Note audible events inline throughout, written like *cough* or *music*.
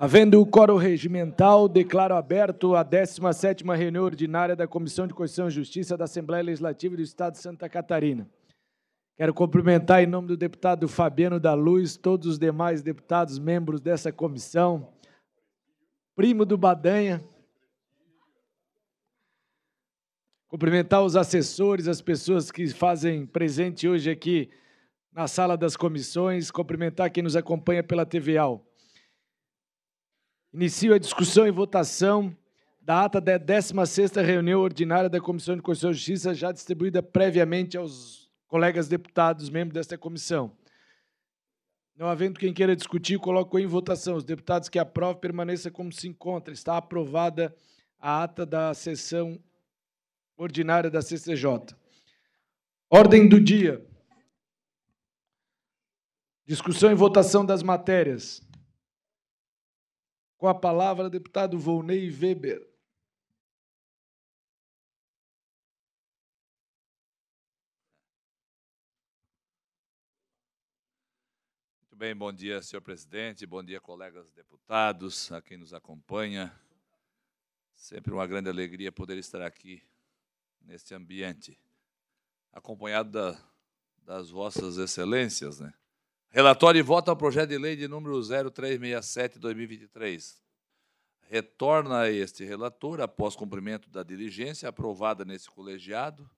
Havendo o coro regimental, declaro aberto a 17ª reunião ordinária da Comissão de Constituição e Justiça da Assembleia Legislativa do Estado de Santa Catarina. Quero cumprimentar em nome do deputado Fabiano da Luz, todos os demais deputados membros dessa comissão, primo do Badanha, cumprimentar os assessores, as pessoas que fazem presente hoje aqui na sala das comissões, cumprimentar quem nos acompanha pela TVAL. Inicio a discussão e votação da ata da 16ª reunião ordinária da Comissão de Constituição e Justiça, já distribuída previamente aos colegas deputados, membros desta comissão. Não havendo quem queira discutir, coloco em votação. Os deputados que aprovam, permaneça como se encontra. Está aprovada a ata da sessão ordinária da CCJ. Ordem do dia. Discussão e votação das matérias. Com a palavra, deputado Volney Weber. Muito bem, bom dia, senhor presidente, bom dia, colegas deputados, a quem nos acompanha. Sempre uma grande alegria poder estar aqui neste ambiente, acompanhado da, das vossas excelências, né? Relatório e voto ao projeto de lei de número 0367-2023. Retorna a este relator, após cumprimento da diligência aprovada nesse colegiado,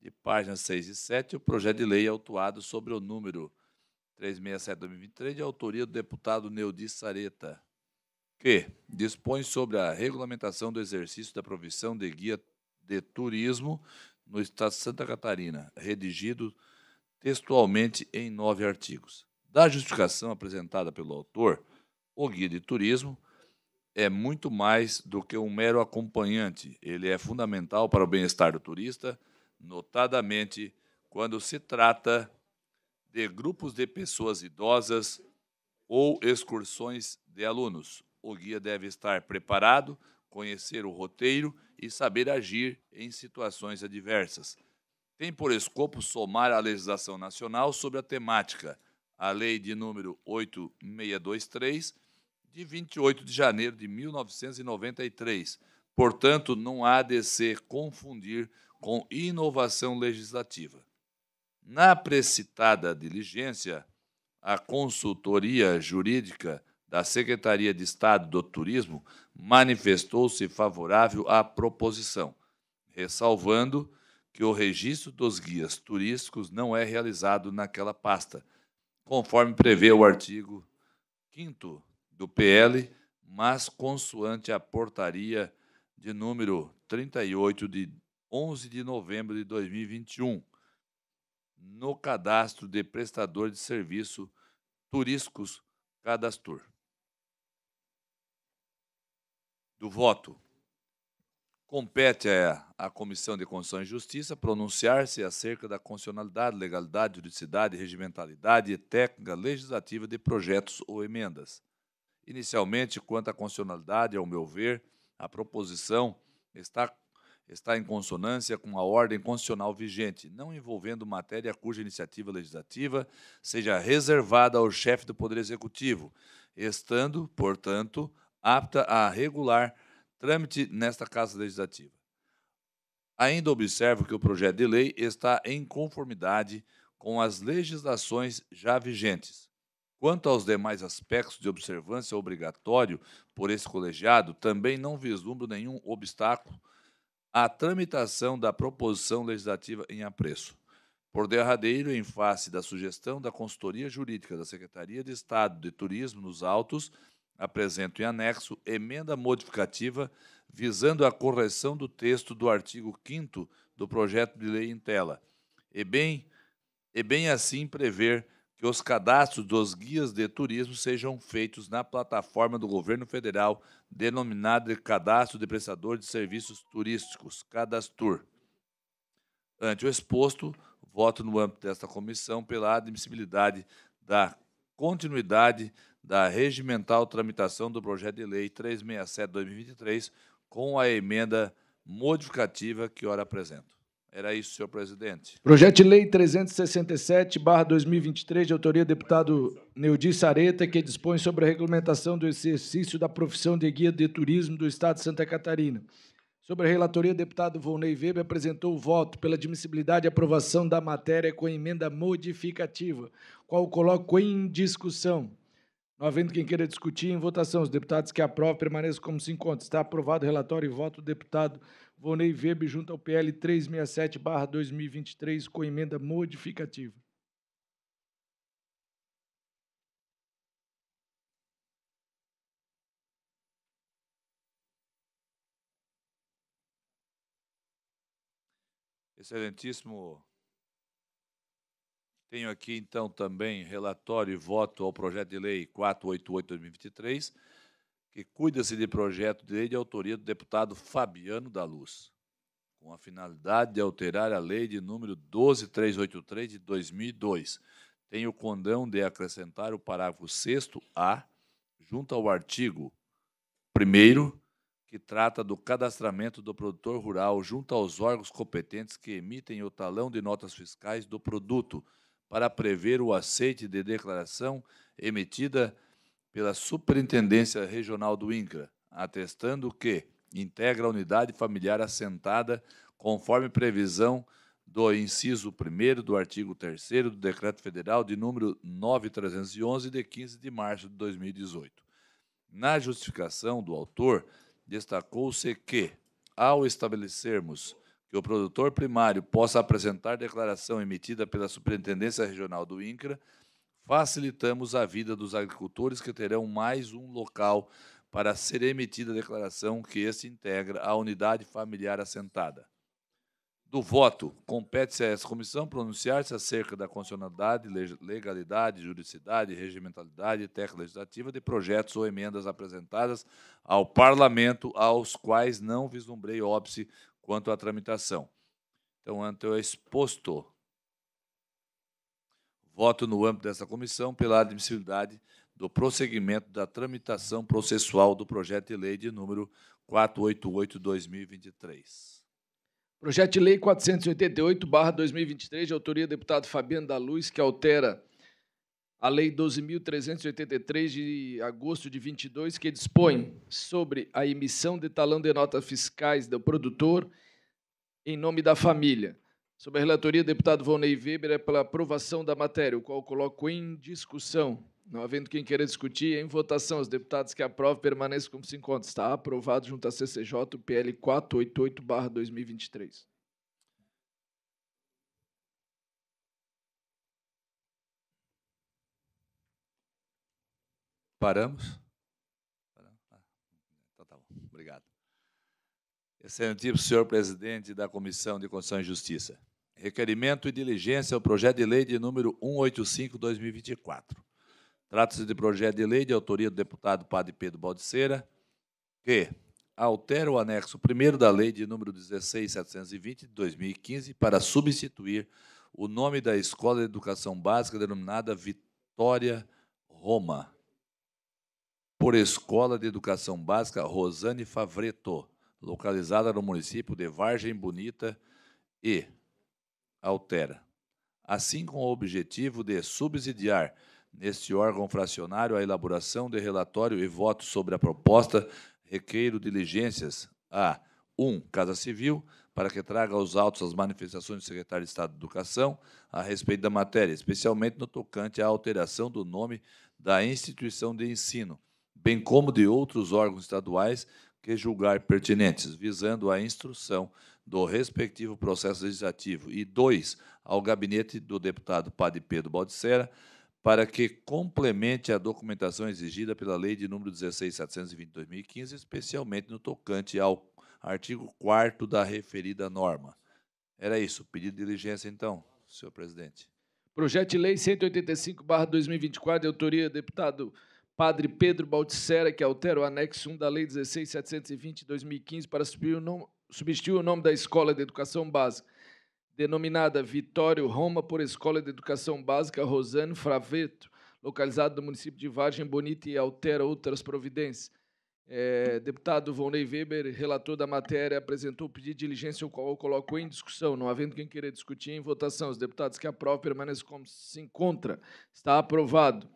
de páginas 6 e 7, o projeto de lei autuado sobre o número 367-2023, de autoria do deputado Neudi Sareta, que dispõe sobre a regulamentação do exercício da provisão de guia de turismo no Estado de Santa Catarina, redigido textualmente em nove artigos. Da justificação apresentada pelo autor, o guia de turismo é muito mais do que um mero acompanhante. Ele é fundamental para o bem-estar do turista, notadamente quando se trata de grupos de pessoas idosas ou excursões de alunos. O guia deve estar preparado, conhecer o roteiro e saber agir em situações adversas, tem por escopo somar à legislação nacional sobre a temática, a Lei de número 8623, de 28 de janeiro de 1993. Portanto, não há de se confundir com inovação legislativa. Na precitada diligência, a consultoria jurídica da Secretaria de Estado do Turismo manifestou-se favorável à proposição, ressalvando que o registro dos guias turísticos não é realizado naquela pasta, conforme prevê o artigo 5 do PL, mas consoante a portaria de número 38 de 11 de novembro de 2021, no cadastro de prestador de serviço turísticos Cadastur. Do voto. Compete à Comissão de Constituição e Justiça pronunciar-se acerca da constitucionalidade, legalidade, juridicidade, regimentalidade e técnica legislativa de projetos ou emendas. Inicialmente, quanto à constitucionalidade, ao meu ver, a proposição está, está em consonância com a ordem constitucional vigente, não envolvendo matéria cuja iniciativa legislativa seja reservada ao chefe do Poder Executivo, estando, portanto, apta a regular trâmite nesta Casa Legislativa. Ainda observo que o projeto de lei está em conformidade com as legislações já vigentes. Quanto aos demais aspectos de observância obrigatório por esse colegiado, também não vislumbro nenhum obstáculo à tramitação da proposição legislativa em apreço. Por derradeiro, em face da sugestão da consultoria jurídica da Secretaria de Estado de Turismo nos autos, apresento em anexo emenda modificativa visando a correção do texto do artigo 5 do projeto de lei em tela, e bem, e bem assim prever que os cadastros dos guias de turismo sejam feitos na plataforma do governo federal denominada de Cadastro de Prestador de Serviços Turísticos, Cadastur. Ante o exposto, voto no âmbito desta comissão pela admissibilidade da continuidade da regimental tramitação do projeto de lei 367-2023 com a emenda modificativa que ora apresento. Era isso, senhor presidente. Projeto de lei 367/2023 de autoria do deputado Neudi Sareta, que dispõe sobre a regulamentação do exercício da profissão de guia de turismo do estado de Santa Catarina. Sobre a relatoria, o deputado Volney Weber apresentou o voto pela admissibilidade e aprovação da matéria com emenda modificativa, qual coloco em discussão. Não havendo quem queira discutir, em votação, os deputados que aprovam permaneçam como se encontram. Está aprovado o relatório e voto do deputado Volney Weber junto ao PL 367-2023 com emenda modificativa. Excelentíssimo, tenho aqui então também relatório e voto ao projeto de lei 488/2023, que cuida-se de projeto de lei de autoria do deputado Fabiano da Luz, com a finalidade de alterar a lei de número 12383 de 2002. Tem o condão de acrescentar o parágrafo 6 A junto ao artigo 1 que trata do cadastramento do produtor rural junto aos órgãos competentes que emitem o talão de notas fiscais do produto, para prever o aceite de declaração emitida pela Superintendência Regional do INCRA, atestando que integra a unidade familiar assentada conforme previsão do inciso 1 do artigo 3 do Decreto Federal de número 9311 de 15 de março de 2018. Na justificação do autor, destacou-se que, ao estabelecermos que o produtor primário possa apresentar declaração emitida pela Superintendência Regional do INCRA, facilitamos a vida dos agricultores que terão mais um local para ser emitida a declaração que este integra à unidade familiar assentada do voto. Compete-se a essa comissão pronunciar-se acerca da constitucionalidade, legalidade, juridicidade, regimentalidade e técnica legislativa de projetos ou emendas apresentadas ao Parlamento, aos quais não vislumbrei óbice quanto à tramitação. Então, ante o exposto, voto no âmbito dessa comissão pela admissibilidade do prosseguimento da tramitação processual do projeto de lei de número 488-2023. Projeto de Lei 488-2023, de autoria do deputado Fabiano da Luz, que altera a Lei 12.383, de agosto de 22, que dispõe sobre a emissão de talão de notas fiscais do produtor em nome da família. Sob a relatoria do deputado Volney Weber, é pela aprovação da matéria, o qual coloco em discussão. Não havendo quem queira discutir, em votação, os deputados que aprovam permaneçam como se encontram. Está aprovado junto à CCJ o PL 488-2023. Paramos? Então tá bom, obrigado. Excelentíssimo senhor presidente da Comissão de Constituição e Justiça. Requerimento e diligência ao projeto de lei de número 185-2024 Trata-se de projeto de lei de autoria do deputado Padre Pedro Baldiceira, que altera o anexo 1 da lei de número 16720 de 2015 para substituir o nome da Escola de Educação Básica denominada Vitória Roma por Escola de Educação Básica Rosane Favreto, localizada no município de Vargem Bonita e altera, assim com o objetivo de subsidiar neste órgão fracionário a elaboração de relatório e voto sobre a proposta requeiro diligências a 1. Um, Casa Civil, para que traga aos autos as manifestações do secretário de Estado de Educação a respeito da matéria, especialmente no tocante à alteração do nome da instituição de ensino, bem como de outros órgãos estaduais que julgar pertinentes, visando a instrução do respectivo processo legislativo. E dois, ao gabinete do deputado Padre Pedro Baldicera, para que complemente a documentação exigida pela Lei de número 16.720/2015, especialmente no tocante ao artigo 4 da referida norma. Era isso, pedido de diligência então, senhor presidente. Projeto de Lei 185/2024, de autoria do deputado Padre Pedro Balticera, que altera o anexo 1 da Lei 16.720/2015 para substituir o nome da Escola de Educação Básica denominada Vitório Roma por Escola de Educação Básica Rosane Fraveto, localizado no município de Vargem Bonita e altera outras providências. É, deputado Vonei Weber, relator da matéria, apresentou o pedido de diligência, o qual eu coloco em discussão, não havendo quem queira discutir em votação. Os deputados que aprovam permanecem como se encontra. Está aprovado.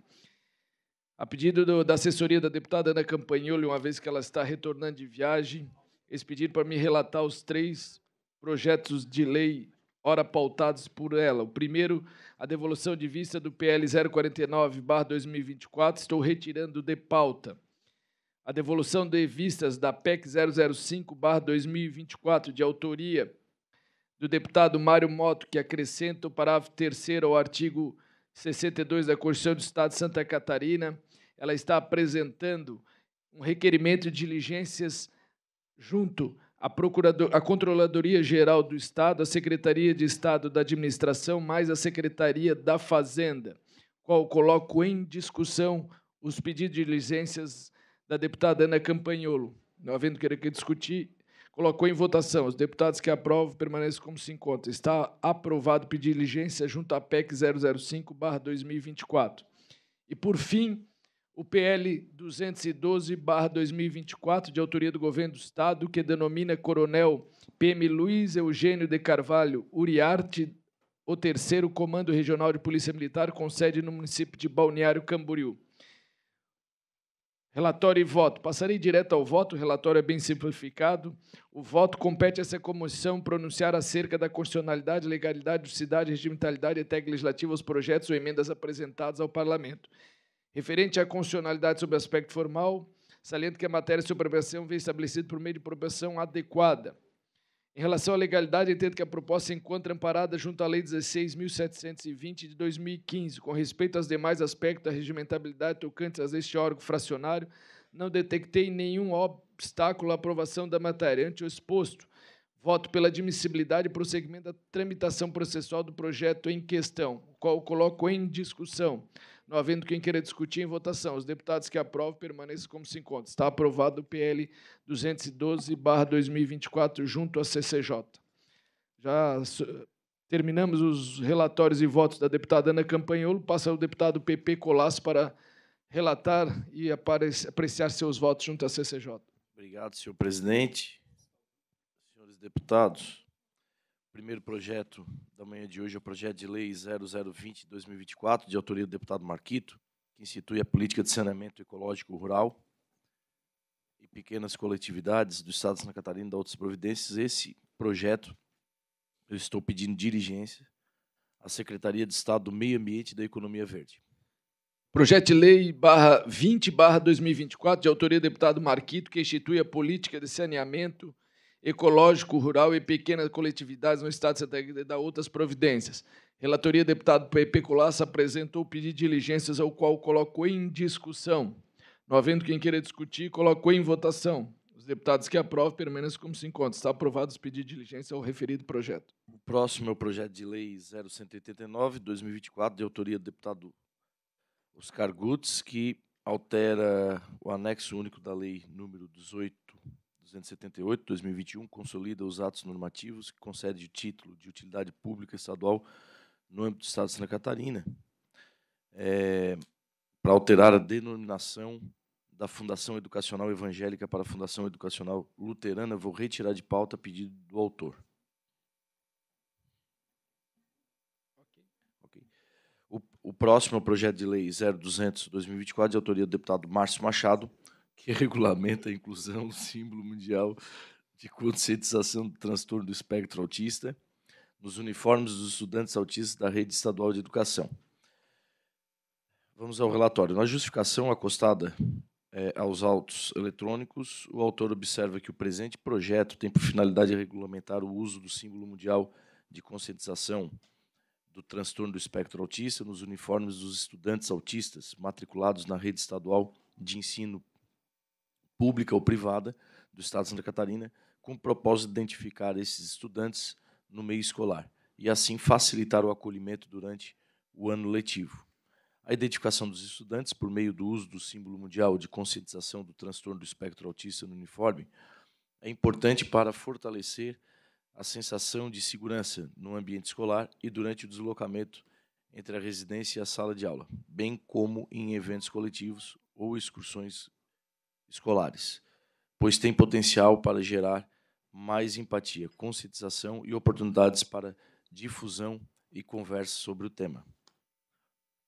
A pedido do, da assessoria da deputada Ana Campagnoli, uma vez que ela está retornando de viagem, esse pedido para me relatar os três projetos de lei ora pautados por ela. O primeiro, a devolução de vista do PL 049/2024, estou retirando de pauta. A devolução de vistas da PEC 005/2024 de autoria do deputado Mário Moto, que acrescenta o parágrafo 3 ao artigo 62 da Constituição do Estado de Santa Catarina, ela está apresentando um requerimento de diligências junto a, a Controladoria Geral do Estado, a Secretaria de Estado da Administração, mais a Secretaria da Fazenda, qual coloco em discussão os pedidos de licenças da deputada Ana Campanholo. Não havendo querer que discutir, colocou em votação. Os deputados que aprovam permanecem como se encontra. Está aprovado pedir diligência junto à PEC 005/2024. E por fim, o PL 212-2024, de autoria do Governo do Estado, que denomina Coronel PM Luiz Eugênio de Carvalho Uriarte, o terceiro Comando Regional de Polícia Militar, com sede no município de Balneário Camboriú. Relatório e voto. Passarei direto ao voto, o relatório é bem simplificado. O voto compete a essa comissão pronunciar acerca da constitucionalidade, legalidade, justicidade, regimentalidade e até legislativa os projetos ou emendas apresentados ao Parlamento. Referente à constitucionalidade sobre aspecto formal, saliento que a matéria sobre apropriação vem estabelecida por meio de apropriação adequada. Em relação à legalidade, entendo que a proposta se encontra amparada junto à Lei 16.720 de 2015, com respeito aos demais aspectos da regimentabilidade tocantes a este órgão fracionário, não detectei nenhum obstáculo à aprovação da matéria. Ante o exposto, voto pela admissibilidade e prosseguimento da tramitação processual do projeto em questão, o qual coloco em discussão. Não havendo quem queira discutir em votação, os deputados que aprovam permaneçam como se encontram. Está aprovado o PL 212-2024, junto à CCJ. Já terminamos os relatórios e votos da deputada Ana Campanholo. Passa o deputado PP Colasso para relatar e apreciar seus votos junto à CCJ. Obrigado, senhor presidente. Senhores deputados, primeiro projeto da manhã de hoje é o projeto de lei 0020-2024, de autoria do deputado Marquito, que institui a política de saneamento ecológico rural e pequenas coletividades do Estado de Santa Catarina da outras providências. Esse projeto, eu estou pedindo diligência à Secretaria de Estado do Meio Ambiente e da Economia Verde. Projeto de Lei barra 20 barra 2024, de autoria do deputado Marquito, que institui a política de saneamento ecológico, rural e pequenas coletividades no Estado de Santa Catarina dá outras providências. Relatoria deputado Pepe Colassa, apresentou o pedido de diligências ao qual colocou em discussão. Não havendo quem queira discutir, colocou em votação. Os deputados que aprovam permaneçam como se encontram. Está aprovado os pedidos de diligência ao referido projeto. O próximo é o projeto de lei 0189, 2024, de autoria do deputado Oscar Gutz, que altera o anexo único da lei número 18 278, 2021, consolida os atos normativos que concede o título de utilidade pública estadual no âmbito do Estado de Santa Catarina, é, para alterar a denominação da Fundação Educacional Evangélica para a Fundação Educacional Luterana. Vou retirar de pauta a pedido do autor. O próximo é o projeto de lei 0200-2024, de autoria do deputado Márcio Machado, que *laughs* regulamenta a inclusão do símbolo mundial de conscientização do transtorno do espectro autista nos uniformes dos estudantes autistas da rede estadual de educação. Vamos ao relatório. Na justificação acostada é, aos autos eletrônicos, o autor observa que o presente projeto tem por finalidade regulamentar o uso do símbolo mundial de conscientização do transtorno do espectro autista nos uniformes dos estudantes autistas matriculados na rede estadual de ensino pública ou privada do Estado de Santa Catarina, com o propósito de identificar esses estudantes no meio escolar e, assim, facilitar o acolhimento durante o ano letivo. A identificação dos estudantes por meio do uso do símbolo mundial de conscientização do transtorno do espectro autista no uniforme é importante para fortalecer a sensação de segurança no ambiente escolar e durante o deslocamento entre a residência e a sala de aula, bem como em eventos coletivos ou excursões escolares, pois tem potencial para gerar mais empatia, conscientização e oportunidades para difusão e conversa sobre o tema.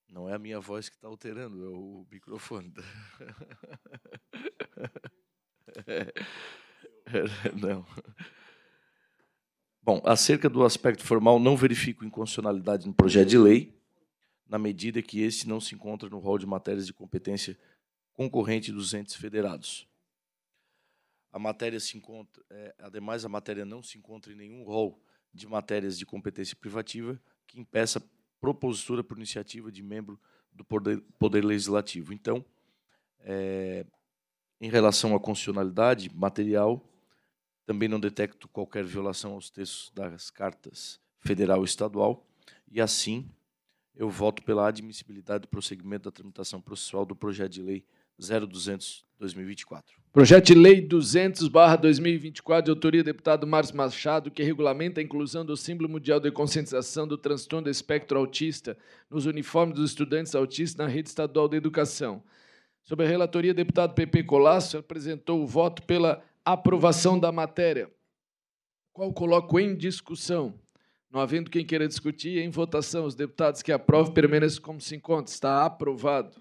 Não é a minha voz que está alterando, é o microfone. *laughs* não. Bom, acerca do aspecto formal, não verifico inconstitucionalidade no projeto de lei, na medida que este não se encontra no rol de matérias de competência concorrente dos entes federados. A matéria se encontra, é, ademais, a matéria não se encontra em nenhum rol de matérias de competência privativa que impeça propositura por iniciativa de membro do Poder, poder Legislativo. Então, é, em relação à constitucionalidade material, também não detecto qualquer violação aos textos das cartas federal e estadual, e assim eu voto pela admissibilidade do prosseguimento da tramitação processual do projeto de lei 0200 2024. Projeto de Lei 200/2024 de autoria do deputado Márcio Machado, que regulamenta a inclusão do símbolo mundial de conscientização do transtorno do espectro autista nos uniformes dos estudantes autistas na rede estadual de educação. Sobre a relatoria, deputado Pepe Colasso apresentou o voto pela aprovação da matéria, qual coloco em discussão. Não havendo quem queira discutir, em votação, os deputados que aprovam permaneçam como se encontram. Está aprovado.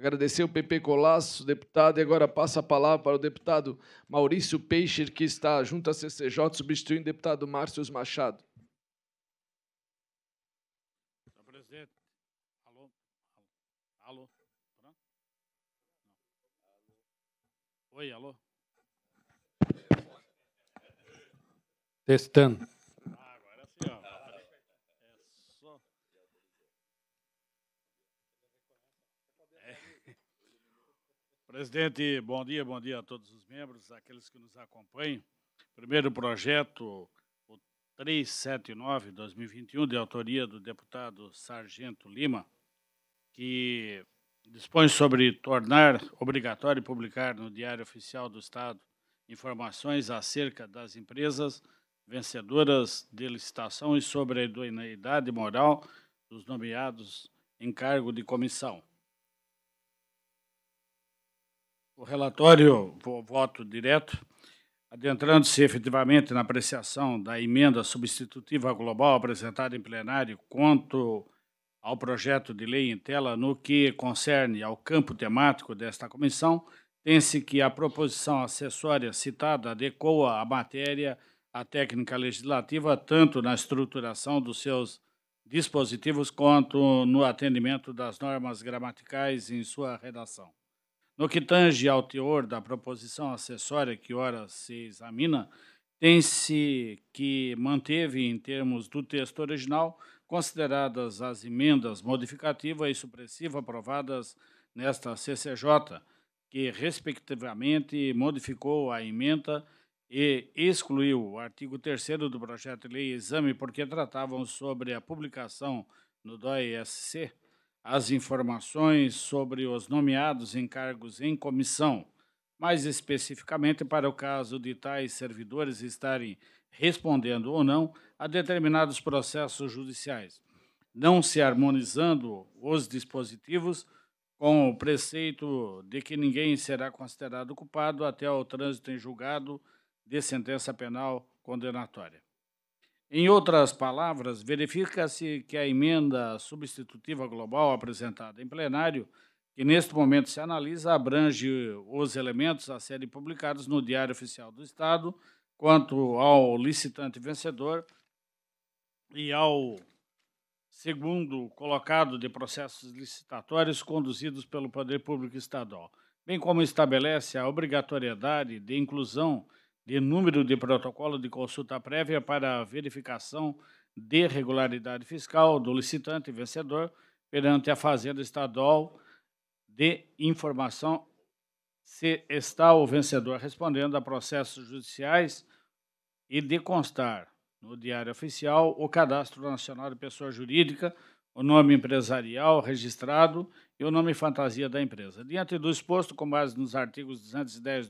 Agradecer o PP Colasso, deputado, e agora passa a palavra para o deputado Maurício Peixer, que está junto à CCJ, substituindo o deputado Márcio Machado. Presidente. Alô? Alô? Oi, alô? Testando. Presidente, bom dia, bom dia a todos os membros, aqueles que nos acompanham. Primeiro projeto, o 379-2021, de autoria do deputado Sargento Lima, que dispõe sobre tornar obrigatório publicar no Diário Oficial do Estado informações acerca das empresas vencedoras de licitação e sobre a idoneidade moral dos nomeados em cargo de comissão. O relatório, voto direto, adentrando-se efetivamente na apreciação da emenda substitutiva global apresentada em plenário quanto ao projeto de lei em tela no que concerne ao campo temático desta comissão, tem-se que a proposição acessória citada adequa a matéria à técnica legislativa, tanto na estruturação dos seus dispositivos quanto no atendimento das normas gramaticais em sua redação. No que tange ao teor da proposição acessória que ora se examina, tem-se que manteve, em termos do texto original, consideradas as emendas modificativa e supressiva aprovadas nesta CCJ, que, respectivamente, modificou a emenda e excluiu o artigo 3 do projeto de lei exame porque tratavam sobre a publicação no DOE-SC, as informações sobre os nomeados em cargos em comissão, mais especificamente para o caso de tais servidores estarem respondendo ou não a determinados processos judiciais, não se harmonizando os dispositivos com o preceito de que ninguém será considerado culpado até o trânsito em julgado de sentença penal condenatória. Em outras palavras, verifica-se que a emenda substitutiva global apresentada em plenário, que neste momento se analisa, abrange os elementos a serem publicados no Diário Oficial do Estado quanto ao licitante vencedor e ao segundo colocado de processos licitatórios conduzidos pelo Poder Público Estadual, bem como estabelece a obrigatoriedade de inclusão e número de protocolo de consulta prévia para verificação de regularidade fiscal do licitante vencedor perante a Fazenda Estadual de Informação se está o vencedor respondendo a processos judiciais e de constar no Diário Oficial o Cadastro Nacional de Pessoa Jurídica, o nome empresarial registrado e o nome fantasia da empresa. Diante do exposto, com base nos artigos 210,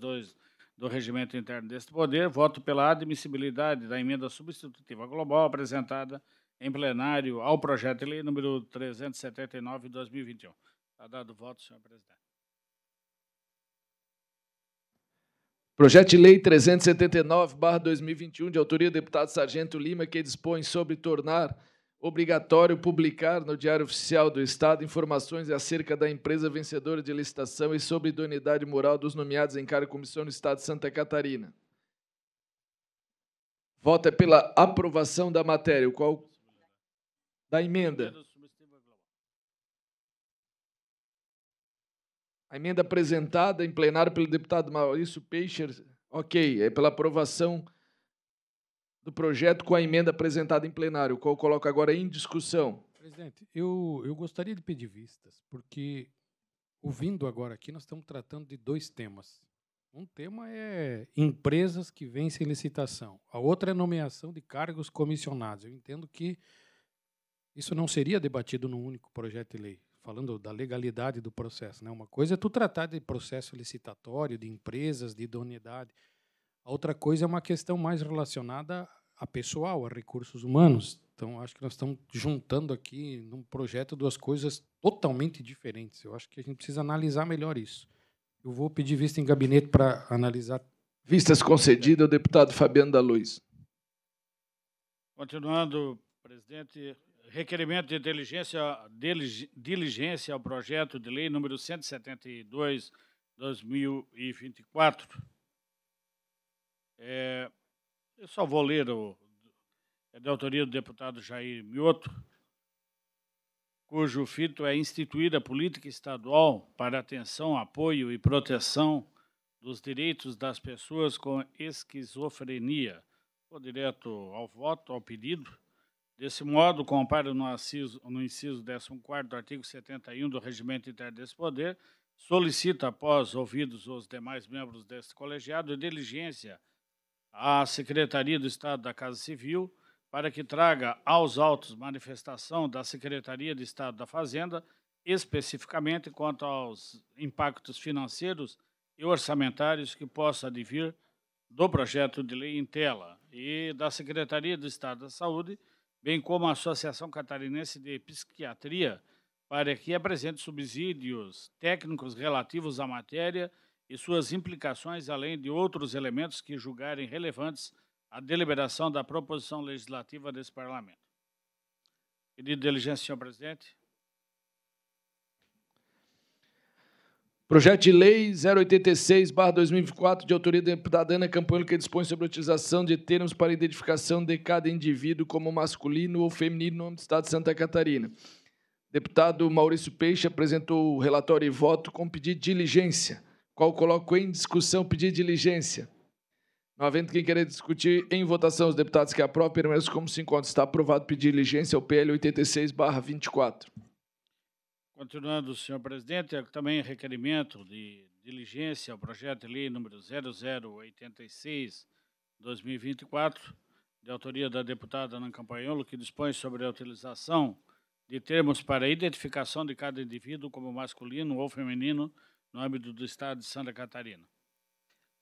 do regimento interno deste poder, voto pela admissibilidade da emenda substitutiva global apresentada em plenário ao projeto de lei número 379 de 2021. Está dado o voto, senhor presidente. Projeto de Lei 379-2021, de autoria do deputado Sargento Lima, que dispõe sobre tornar obrigatório publicar no Diário Oficial do Estado informações acerca da empresa vencedora de licitação e sobre idoneidade moral dos nomeados em cargo e comissão no Estado de Santa Catarina. Voto é pela aprovação da matéria, qual da emenda. A emenda apresentada em plenário pelo deputado Maurício Peixer, ok, é pela aprovação do projeto com a emenda apresentada em plenário, qual eu coloco agora em discussão. Presidente, eu, eu gostaria de pedir vistas, porque, ouvindo agora aqui, nós estamos tratando de dois temas. Um tema é empresas que vencem licitação, a outra é nomeação de cargos comissionados. Eu entendo que isso não seria debatido num único projeto de lei, falando da legalidade do processo. Né? Uma coisa é tu tratar de processo licitatório, de empresas, de idoneidade. A outra coisa é uma questão mais relacionada a pessoal, a recursos humanos. Então, acho que nós estamos juntando aqui, num projeto, duas coisas totalmente diferentes. Eu acho que a gente precisa analisar melhor isso. Eu vou pedir vista em gabinete para analisar. Vistas concedidas ao deputado Fabiano da Luz. Continuando, presidente, requerimento de diligência, diligência ao projeto de lei número 172, 2024. É, eu só vou ler o, é da autoria do deputado Jair Mioto, cujo fito é instituir a política estadual para atenção, apoio e proteção dos direitos das pessoas com esquizofrenia. Vou direto ao voto, ao pedido. Desse modo, comparo no, aciso, no inciso 14 do artigo 71 do Regimento Interno desse Poder, solicita, após ouvidos os demais membros deste colegiado, diligência à Secretaria do Estado da Casa Civil para que traga aos autos manifestação da Secretaria de Estado da Fazenda, especificamente quanto aos impactos financeiros e orçamentários que possa advir do projeto de lei em tela e da Secretaria do Estado da Saúde, bem como a Associação Catarinense de Psiquiatria, para que apresente subsídios técnicos relativos à matéria e suas implicações, além de outros elementos que julgarem relevantes à deliberação da proposição legislativa desse Parlamento. Pedido de diligência, senhor presidente. Projeto de Lei 086-2024, de autoria da deputada Ana Campanho, que dispõe sobre a utilização de termos para identificação de cada indivíduo como masculino ou feminino no Estado de Santa Catarina. Deputado Maurício Peixe apresentou o relatório e voto com pedido de diligência qual coloco em discussão pedido de diligência. Não havendo quem queira discutir em votação os deputados que aprovam, permaneçam como se encontra. Está aprovado pedir diligência ao PL 86, 24. Continuando, senhor presidente, é também requerimento de diligência ao projeto de lei número 0086, 2024, de autoria da deputada Ana Campanholo, que dispõe sobre a utilização de termos para identificação de cada indivíduo como masculino ou feminino, no âmbito do Estado de Santa Catarina.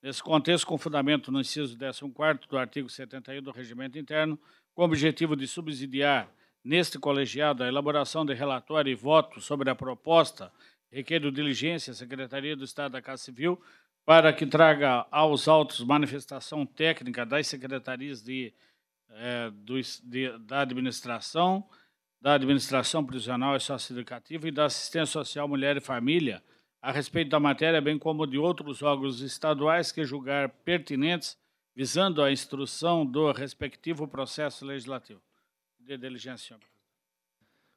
Nesse contexto, com fundamento no inciso 14 do artigo 71 do Regimento Interno, com o objetivo de subsidiar neste colegiado a elaboração de relatório e voto sobre a proposta, requeiro diligência à Secretaria do Estado da Casa Civil para que traga aos autos manifestação técnica das secretarias de, eh, do, de, da administração, da administração prisional e socioeducativa e da assistência social mulher e família, a respeito da matéria, bem como de outros órgãos estaduais que julgar pertinentes, visando a instrução do respectivo processo legislativo. De diligência, senhor presidente.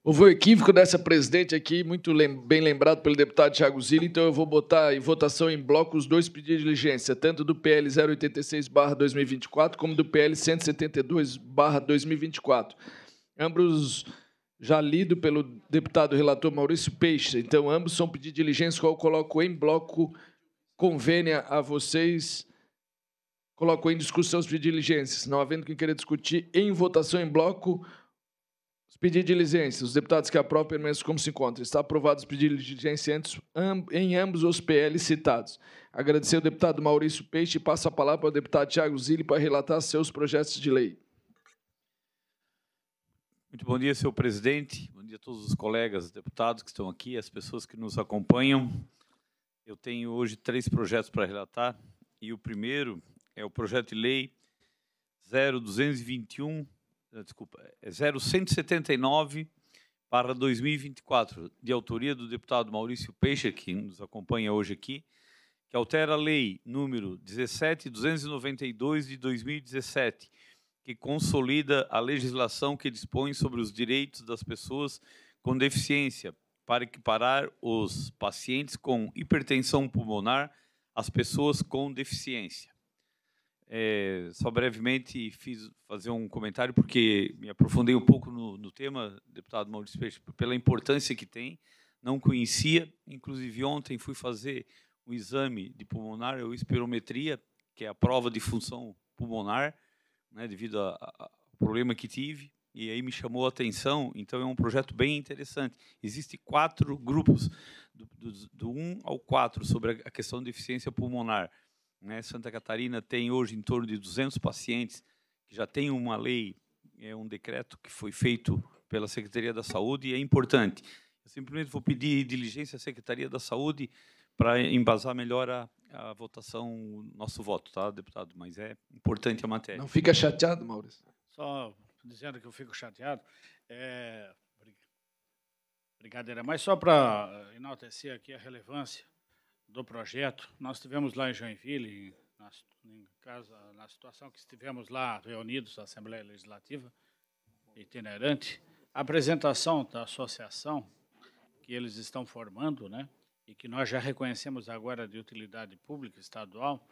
Houve um equívoco dessa presidente aqui, muito lem bem lembrado pelo deputado Thiago Zilli, então eu vou botar em votação em bloco os dois pedidos de diligência, tanto do PL 086-2024 como do PL 172-2024. Ambos já lido pelo deputado relator Maurício Peixe. Então, ambos são pedidos de diligência, qual eu coloco em bloco, convênia a vocês, coloco em discussão os pedidos de diligência. Não havendo quem queira discutir, em votação em bloco, os pedidos de diligência. Os deputados que aprovam permaneçam como se encontram. Está aprovado os pedidos de diligência em ambos os PLs citados. Agradecer ao deputado Maurício Peixe e passo a palavra ao deputado Tiago Zilli para relatar seus projetos de lei. Muito bom dia, senhor presidente. Bom dia a todos os colegas deputados que estão aqui, as pessoas que nos acompanham. Eu tenho hoje três projetos para relatar e o primeiro é o projeto de lei 0221, eh, desculpa, é 0179 para 2024, de autoria do deputado Maurício Peixe, que nos acompanha hoje aqui, que altera a lei número 17292 de 2017 que consolida a legislação que dispõe sobre os direitos das pessoas com deficiência, para equiparar os pacientes com hipertensão pulmonar às pessoas com deficiência. É, só brevemente fiz fazer um comentário, porque me aprofundei um pouco no, no tema, deputado Maurício Peixe, pela importância que tem, não conhecia, inclusive ontem fui fazer um exame de pulmonar, ou espirometria, que é a prova de função pulmonar, né, devido ao problema que tive, e aí me chamou a atenção. Então é um projeto bem interessante. Existem quatro grupos, do, do, do 1 ao 4, sobre a questão de deficiência pulmonar. Né, Santa Catarina tem hoje em torno de 200 pacientes que já tem uma lei, é um decreto que foi feito pela Secretaria da Saúde e é importante. Eu simplesmente vou pedir diligência à Secretaria da Saúde para embasar melhor a, a votação, nosso voto, tá, deputado? Mas é importante a matéria. Não fica chateado, Maurício. Só dizendo que eu fico chateado. É, brincadeira, mas só para eh, enaltecer aqui a relevância do projeto, nós tivemos lá em Joinville, na, em casa, na situação que estivemos lá reunidos, a Assembleia Legislativa itinerante, a apresentação da associação que eles estão formando, né? e que nós já reconhecemos agora de utilidade pública estadual,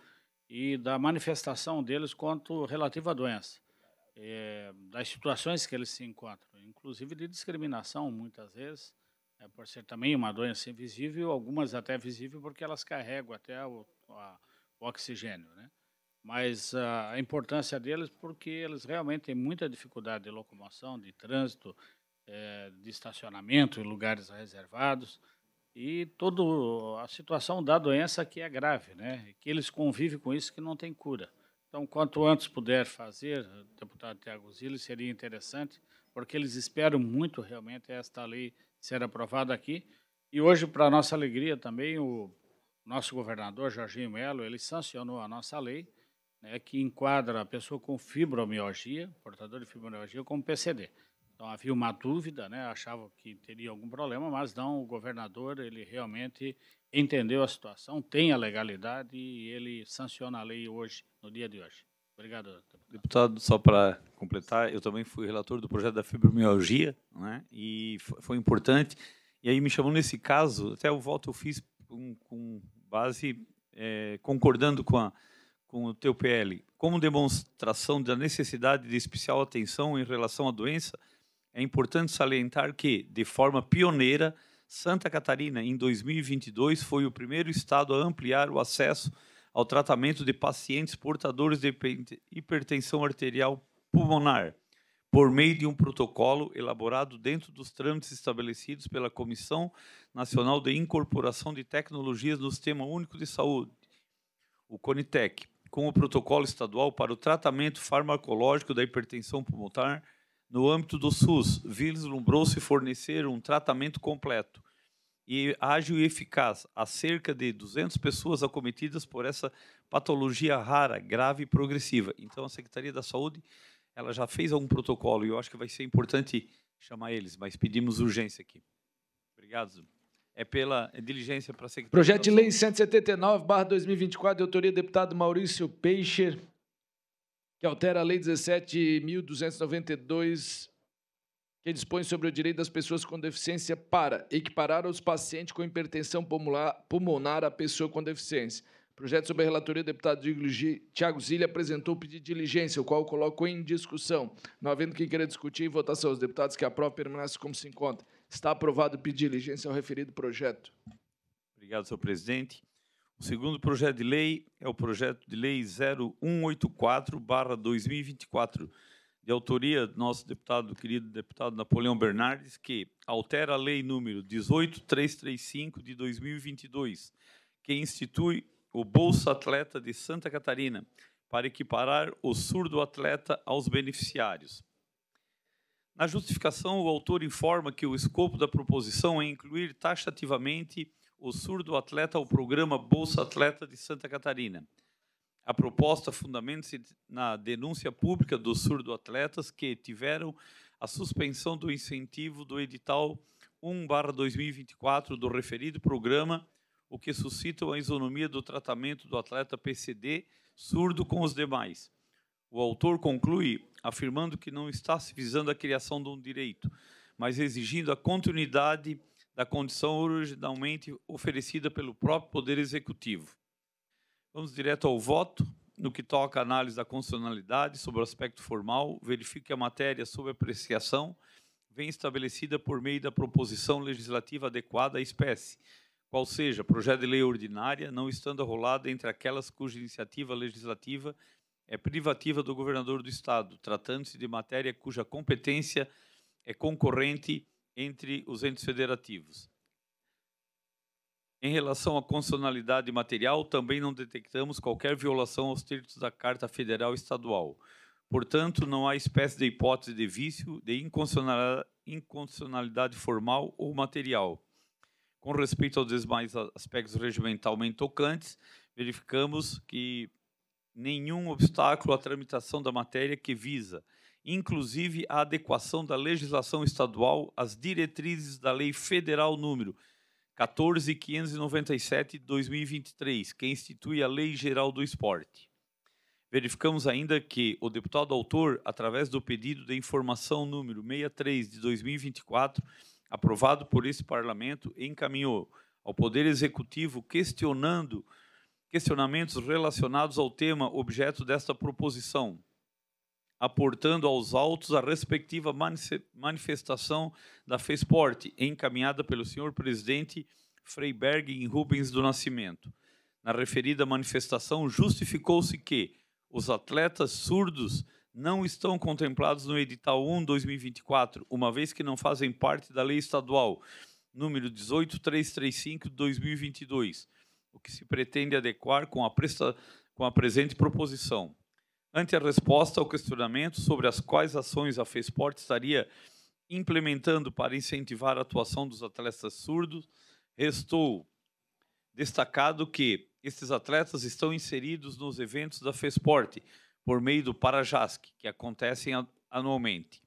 e da manifestação deles quanto relativa à doença, é, das situações que eles se encontram, inclusive de discriminação, muitas vezes, é, por ser também uma doença invisível, algumas até visível, porque elas carregam até o, a, o oxigênio, né? mas ah, a, importância deles porque eles realmente têm muita dificuldade de locomoção, de trânsito, é, de estacionamento em lugares reservados, e toda a situação da doença que é grave, né? que eles convivem com isso que não tem cura. Então, quanto antes puder fazer, deputado Tiago Zilli, seria interessante, porque eles esperam muito realmente esta lei ser aprovada aqui. E hoje, para nossa alegria também, o nosso governador Jorginho Melo, ele sancionou a nossa lei, né, que enquadra a pessoa com fibromialgia, portador de fibromialgia, como PCD. Então havia uma dúvida, né? Achava que teria algum problema, mas não. O governador ele realmente entendeu a situação, tem a legalidade e ele sanciona a lei hoje, no dia de hoje. Obrigado, deputado. deputado só para completar, eu também fui relator do projeto da fibromialgia, né? E foi importante. E aí me chamou nesse caso, até o voto eu fiz com, com base é, concordando com, a, com o teu PL, como demonstração da necessidade de especial atenção em relação à doença, é importante salientar que, de forma pioneira, Santa Catarina, em 2022, foi o primeiro estado a ampliar o acesso ao tratamento de pacientes portadores de hipertensão arterial pulmonar, por meio de um protocolo elaborado dentro dos trâmites estabelecidos pela Comissão Nacional de Incorporação de Tecnologias no Sistema Único de Saúde, o CONITEC, com o protocolo estadual para o tratamento farmacológico da hipertensão pulmonar no âmbito do SUS, vislumbrou-se fornecer um tratamento completo e ágil e eficaz a cerca de 200 pessoas acometidas por essa patologia rara, grave e progressiva. Então, a Secretaria da Saúde ela já fez algum protocolo e eu acho que vai ser importante chamar eles, mas pedimos urgência aqui. Obrigado. É pela diligência para a Secretaria. Projeto de Lei 179, 2024, de autoria do deputado Maurício Peixer que altera a Lei 17.292, que dispõe sobre o direito das pessoas com deficiência para equiparar os pacientes com hipertensão pulmonar à pessoa com deficiência. projeto sobre a relatoria do deputado Tiago Zilli apresentou o pedido de diligência, o qual coloco em discussão. Não havendo quem queira discutir em votação, os deputados que aprovam permanecem como se encontra. Está aprovado o pedido de diligência ao referido projeto. Obrigado, senhor presidente. O segundo projeto de lei é o projeto de lei 0184/2024, de autoria do nosso deputado querido deputado Napoleão Bernardes, que altera a lei número 18335 de 2022, que institui o Bolsa Atleta de Santa Catarina para equiparar o surdo atleta aos beneficiários. Na justificação, o autor informa que o escopo da proposição é incluir taxativamente o surdo atleta ao programa Bolsa Atleta de Santa Catarina. A proposta fundamenta-se na denúncia pública dos surdo atletas que tiveram a suspensão do incentivo do edital 1/2024 do referido programa, o que suscita a isonomia do tratamento do atleta PCD surdo com os demais. O autor conclui afirmando que não está se visando a criação de um direito, mas exigindo a continuidade da condição originalmente oferecida pelo próprio Poder Executivo. Vamos direto ao voto. No que toca à análise da constitucionalidade sobre o aspecto formal, verifico que a matéria sob apreciação vem estabelecida por meio da proposição legislativa adequada à espécie, qual seja projeto de lei ordinária, não estando arrolada entre aquelas cuja iniciativa legislativa é privativa do governador do Estado, tratando-se de matéria cuja competência é concorrente entre os entes federativos. Em relação à constitucionalidade material, também não detectamos qualquer violação aos termos da Carta Federal Estadual. Portanto, não há espécie de hipótese de vício de inconstitucionalidade formal ou material. Com respeito aos demais aspectos regimentalmente tocantes, verificamos que nenhum obstáculo à tramitação da matéria que visa inclusive a adequação da legislação estadual às diretrizes da Lei Federal número 14.597/2023, que institui a Lei Geral do Esporte. Verificamos ainda que o deputado autor, através do pedido de informação número 63 de 2024, aprovado por esse parlamento, encaminhou ao Poder Executivo questionando questionamentos relacionados ao tema objeto desta proposição, aportando aos autos a respectiva manifestação da FESPORT, encaminhada pelo senhor presidente Freiberg em Rubens do Nascimento. Na referida manifestação, justificou-se que os atletas surdos não estão contemplados no edital 1 2024, uma vez que não fazem parte da lei estadual número 18335 2022, o que se pretende adequar com a, presta, com a presente proposição ante a resposta ao questionamento sobre as quais ações a FESPORT estaria implementando para incentivar a atuação dos atletas surdos, restou destacado que esses atletas estão inseridos nos eventos da FESPORT por meio do Parajasc, que acontecem anualmente.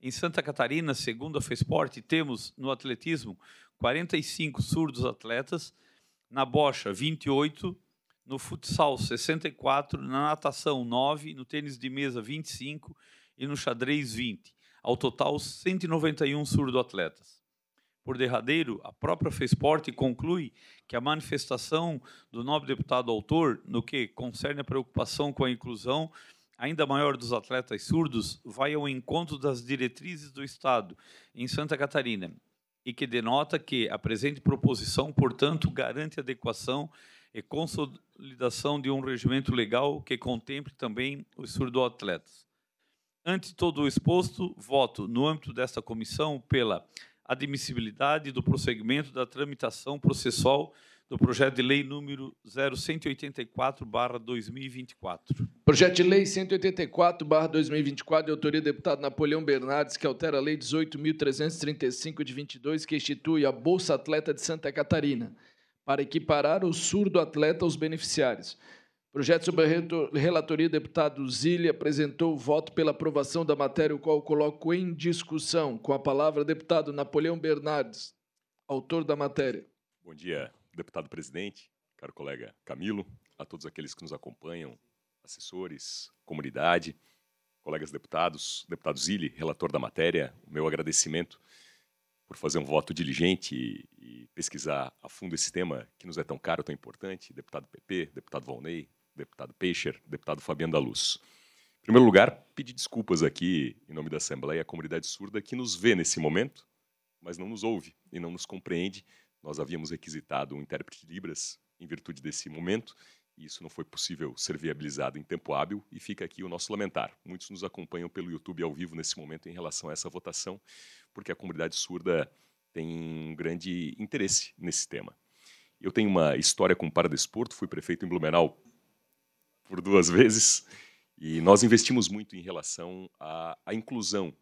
Em Santa Catarina, segundo a FESPORT, temos no atletismo 45 surdos atletas, na bocha 28 no futsal 64, na natação 9, no tênis de mesa 25 e no xadrez 20. Ao total, 191 surdo-atletas. Por derradeiro, a própria Fesporte conclui que a manifestação do nobre deputado autor, no que concerne a preocupação com a inclusão ainda maior dos atletas surdos, vai ao encontro das diretrizes do Estado em Santa Catarina e que denota que a presente proposição, portanto, garante adequação e consolidação de um regimento legal que contemple também os surdo-atletas. Ante todo o exposto, voto no âmbito desta comissão pela admissibilidade do prosseguimento da tramitação processual do projeto de lei número 0184/2024. Projeto de lei 184/2024 de é autoria do deputado Napoleão Bernardes, que altera a lei 18335 de 22, que institui a Bolsa Atleta de Santa Catarina para equiparar o surdo atleta aos beneficiários. Projeto sobre a relatoria, deputado Zilli apresentou o voto pela aprovação da matéria, o qual coloco em discussão. Com a palavra, deputado Napoleão Bernardes, autor da matéria. Bom dia, deputado presidente, caro colega Camilo, a todos aqueles que nos acompanham, assessores, comunidade, colegas deputados, deputado Zilli, relator da matéria, o meu agradecimento por fazer um voto diligente e pesquisar a fundo esse tema que nos é tão caro, tão importante, deputado PP, deputado Volney, deputado Peixer, deputado Fabiano da Luz. Em primeiro lugar, pedir desculpas aqui, em nome da Assembleia, à comunidade surda que nos vê nesse momento, mas não nos ouve e não nos compreende. Nós havíamos requisitado um intérprete de Libras em virtude desse momento e isso não foi possível ser viabilizado em tempo hábil e fica aqui o nosso lamentar. Muitos nos acompanham pelo YouTube ao vivo nesse momento em relação a essa votação, porque a comunidade surda tem um grande interesse nesse tema. Eu tenho uma história com o Paradesporto, fui prefeito em Blumenau por duas vezes, e nós investimos muito em relação à, à inclusão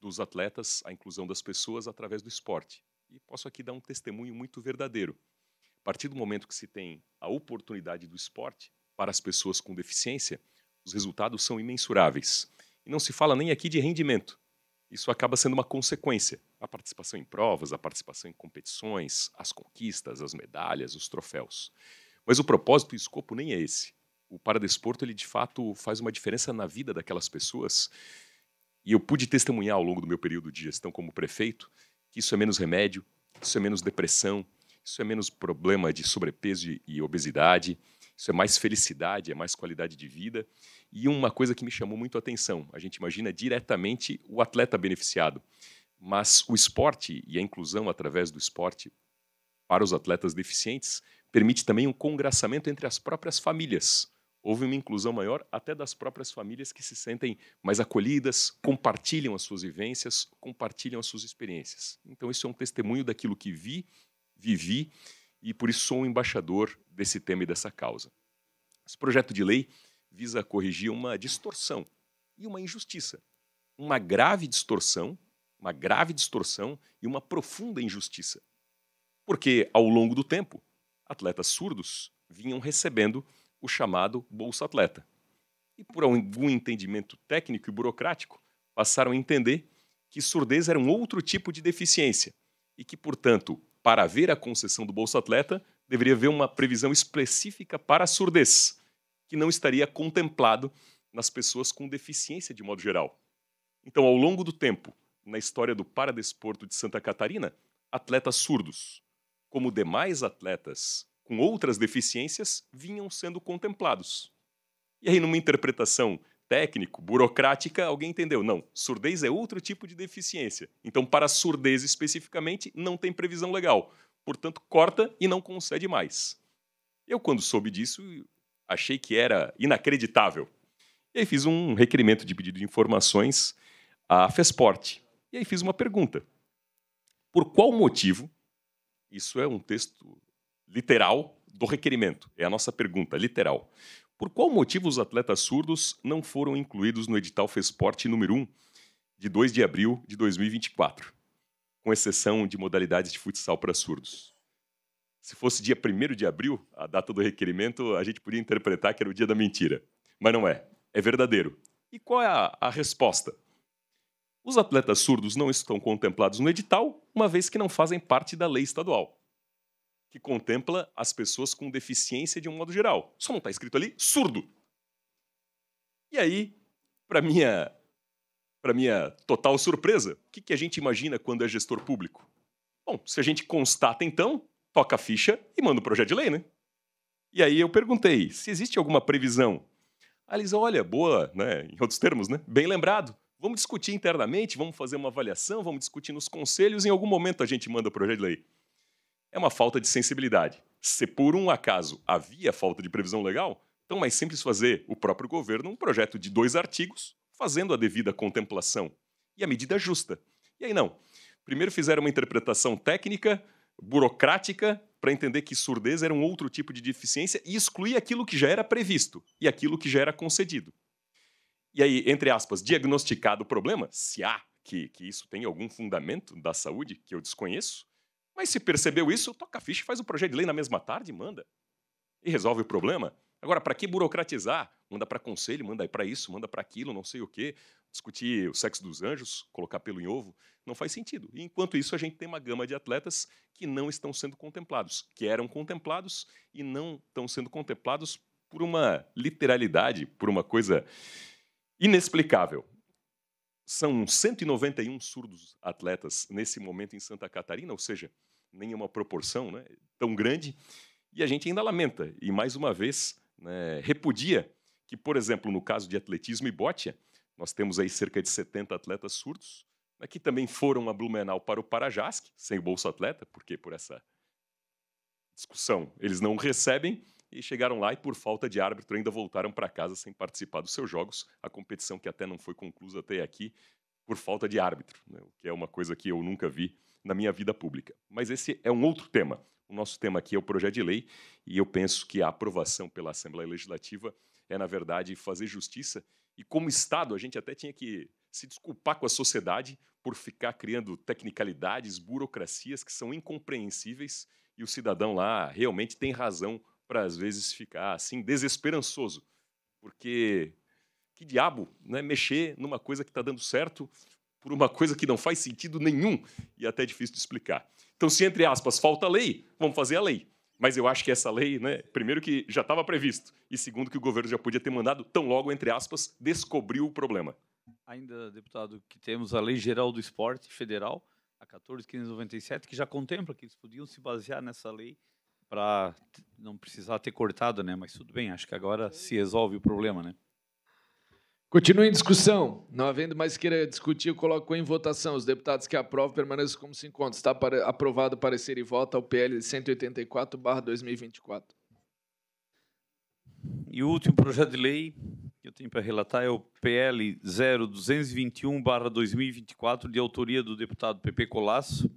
dos atletas, à inclusão das pessoas através do esporte. E posso aqui dar um testemunho muito verdadeiro. A partir do momento que se tem a oportunidade do esporte para as pessoas com deficiência, os resultados são imensuráveis. E não se fala nem aqui de rendimento, isso acaba sendo uma consequência. A participação em provas, a participação em competições, as conquistas, as medalhas, os troféus. Mas o propósito e o escopo nem é esse. O paradesporto, ele de fato faz uma diferença na vida daquelas pessoas. E eu pude testemunhar ao longo do meu período de gestão como prefeito que isso é menos remédio, isso é menos depressão, isso é menos problema de sobrepeso e obesidade, isso é mais felicidade, é mais qualidade de vida. E uma coisa que me chamou muito a atenção: a gente imagina diretamente o atleta beneficiado, mas o esporte e a inclusão através do esporte para os atletas deficientes permite também um congraçamento entre as próprias famílias. Houve uma inclusão maior até das próprias famílias que se sentem mais acolhidas, compartilham as suas vivências, compartilham as suas experiências. Então, isso é um testemunho daquilo que vi, vivi e por isso sou um embaixador desse tema e dessa causa. Esse projeto de lei visa corrigir uma distorção e uma injustiça. Uma grave distorção, uma grave distorção e uma profunda injustiça. Porque, ao longo do tempo, atletas surdos vinham recebendo o chamado Bolsa Atleta. E, por algum entendimento técnico e burocrático, passaram a entender que surdez era um outro tipo de deficiência e que, portanto, para haver a concessão do Bolsa Atleta, deveria haver uma previsão específica para a surdez, que não estaria contemplado nas pessoas com deficiência de modo geral. Então, ao longo do tempo, na história do paradesporto de Santa Catarina, atletas surdos, como demais atletas com outras deficiências, vinham sendo contemplados. E aí, numa interpretação técnico, burocrática, alguém entendeu. Não, surdez é outro tipo de deficiência. Então, para surdez especificamente, não tem previsão legal. Portanto, corta e não concede mais. Eu, quando soube disso, achei que era inacreditável. E aí fiz um requerimento de pedido de informações à FESPORT. E aí fiz uma pergunta. Por qual motivo, isso é um texto literal do requerimento, é a nossa pergunta, literal. Por qual motivo os atletas surdos não foram incluídos no edital FESPORT número 1, de 2 de abril de 2024, com exceção de modalidades de futsal para surdos? Se fosse dia 1 de abril, a data do requerimento, a gente podia interpretar que era o dia da mentira. Mas não é. É verdadeiro. E qual é a, a resposta? Os atletas surdos não estão contemplados no edital, uma vez que não fazem parte da lei estadual que contempla as pessoas com deficiência de um modo geral. Só não está escrito ali surdo. E aí, para minha para minha total surpresa, o que, que a gente imagina quando é gestor público? Bom, se a gente constata então, toca a ficha e manda um projeto de lei, né? E aí eu perguntei se existe alguma previsão. Alisa, olha, boa, né? Em outros termos, né? Bem lembrado. Vamos discutir internamente, vamos fazer uma avaliação, vamos discutir nos conselhos, em algum momento a gente manda o projeto de lei é uma falta de sensibilidade. Se por um acaso havia falta de previsão legal, então é mais simples fazer o próprio governo um projeto de dois artigos, fazendo a devida contemplação. E a medida justa. E aí não. Primeiro fizeram uma interpretação técnica, burocrática, para entender que surdez era um outro tipo de deficiência e excluir aquilo que já era previsto e aquilo que já era concedido. E aí, entre aspas, diagnosticado o problema, se há que, que isso tem algum fundamento da saúde, que eu desconheço, mas se percebeu isso, toca a ficha, faz o projeto de lei na mesma tarde manda. E resolve o problema. Agora, para que burocratizar? Manda para conselho, manda para isso, manda para aquilo, não sei o quê. Discutir o sexo dos anjos, colocar pelo em ovo, não faz sentido. E, enquanto isso, a gente tem uma gama de atletas que não estão sendo contemplados, que eram contemplados e não estão sendo contemplados por uma literalidade, por uma coisa inexplicável. São 191 surdos atletas nesse momento em Santa Catarina, ou seja, nem é uma proporção né, tão grande. E a gente ainda lamenta, e mais uma vez né, repudia, que, por exemplo, no caso de atletismo e bote, nós temos aí cerca de 70 atletas surdos, né, que também foram a Blumenau para o Parajasque, sem o Bolsa Atleta, porque por essa discussão eles não recebem, e chegaram lá e, por falta de árbitro, ainda voltaram para casa sem participar dos seus jogos, a competição que até não foi conclusa até aqui, por falta de árbitro, né, o que é uma coisa que eu nunca vi na minha vida pública. Mas esse é um outro tema. O nosso tema aqui é o projeto de lei e eu penso que a aprovação pela Assembleia Legislativa é, na verdade, fazer justiça. E como Estado, a gente até tinha que se desculpar com a sociedade por ficar criando tecnicalidades, burocracias que são incompreensíveis e o cidadão lá realmente tem razão para às vezes ficar assim desesperançoso, porque que diabo, né, mexer numa coisa que está dando certo por uma coisa que não faz sentido nenhum e até difícil de explicar. Então, se entre aspas falta lei, vamos fazer a lei. Mas eu acho que essa lei, né, primeiro que já estava previsto e segundo que o governo já podia ter mandado tão logo entre aspas descobriu o problema. Ainda, deputado, que temos a Lei Geral do Esporte Federal, a 14.597, que já contempla que eles podiam se basear nessa lei para não precisar ter cortado, né? Mas tudo bem, acho que agora se resolve o problema, né? Continua em discussão. Não havendo mais queira discutir, eu coloco em votação. Os deputados que aprovam permaneçam como se encontram. Está para, aprovado parecer e vota ao PL 184-2024. E o último projeto de lei que eu tenho para relatar é o PL 0221-2024, de autoria do deputado PP Colasso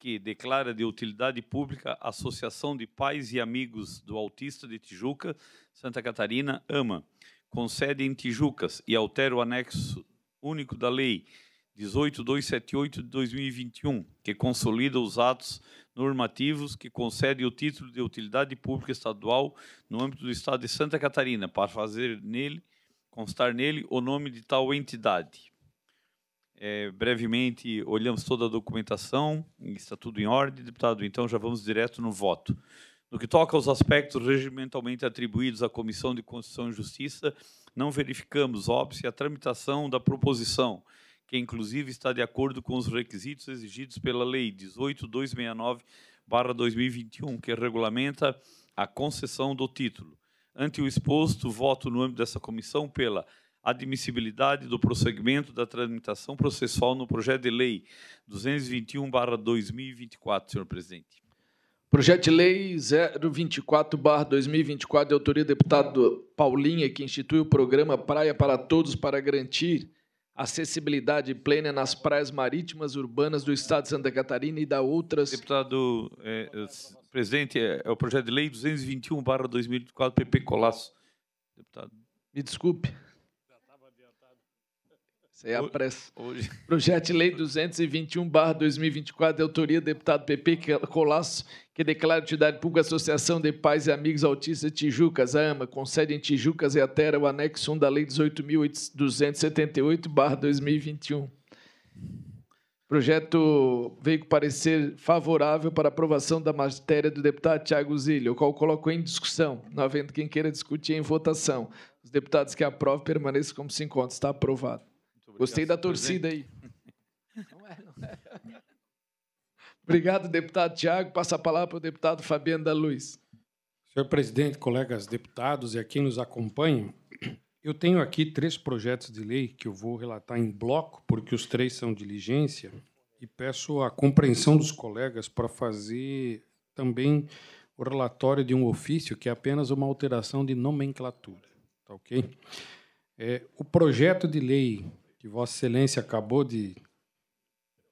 que declara de utilidade pública a Associação de Pais e Amigos do Autista de Tijuca, Santa Catarina, AMA, com sede em Tijucas, e altera o anexo único da Lei 18278 de 2021, que consolida os atos normativos que concede o título de utilidade pública estadual no âmbito do Estado de Santa Catarina, para fazer nele constar nele o nome de tal entidade. É, brevemente, olhamos toda a documentação, está tudo em ordem, deputado, então já vamos direto no voto. No que toca aos aspectos regimentalmente atribuídos à Comissão de Constituição e Justiça, não verificamos, óbvio, a tramitação da proposição, que inclusive está de acordo com os requisitos exigidos pela Lei 18.269-2021, que regulamenta a concessão do título. Ante o exposto, voto no âmbito dessa comissão pela admissibilidade do prosseguimento da tramitação processual no projeto de lei 221/2024, senhor presidente. Projeto de lei 024/2024 de autoria do deputado Paulinha, que institui o programa Praia para Todos para garantir acessibilidade plena nas praias marítimas urbanas do estado de Santa Catarina e da outras. Deputado é, presidente, é, é o projeto de lei 221/2024 PP Colasso. Deputado. Me desculpe. É a pressa. Hoje. *laughs* Projeto de Lei 221-2024, de autoria do deputado PP Colasso, que declara utilidade pública a Associação de Pais e Amigos Autistas Tijucas, a AMA, com sede em Tijucas e Atera, o anexo 1 da Lei 18.278-2021. Projeto veio com parecer favorável para aprovação da matéria do deputado Tiago Zilho, o qual colocou em discussão, não havendo quem queira discutir em votação. Os deputados que aprovem permaneçam como se encontram. Está aprovado. Gostei da torcida aí. *laughs* Não é, não é. Obrigado, deputado Tiago. Passa a palavra para o deputado Fabiano da Luz. Senhor presidente, colegas deputados e a quem nos acompanha, eu tenho aqui três projetos de lei que eu vou relatar em bloco, porque os três são de diligência, e peço a compreensão dos colegas para fazer também o relatório de um ofício que é apenas uma alteração de nomenclatura. Tá ok? É, o projeto de lei que Vossa Excelência acabou de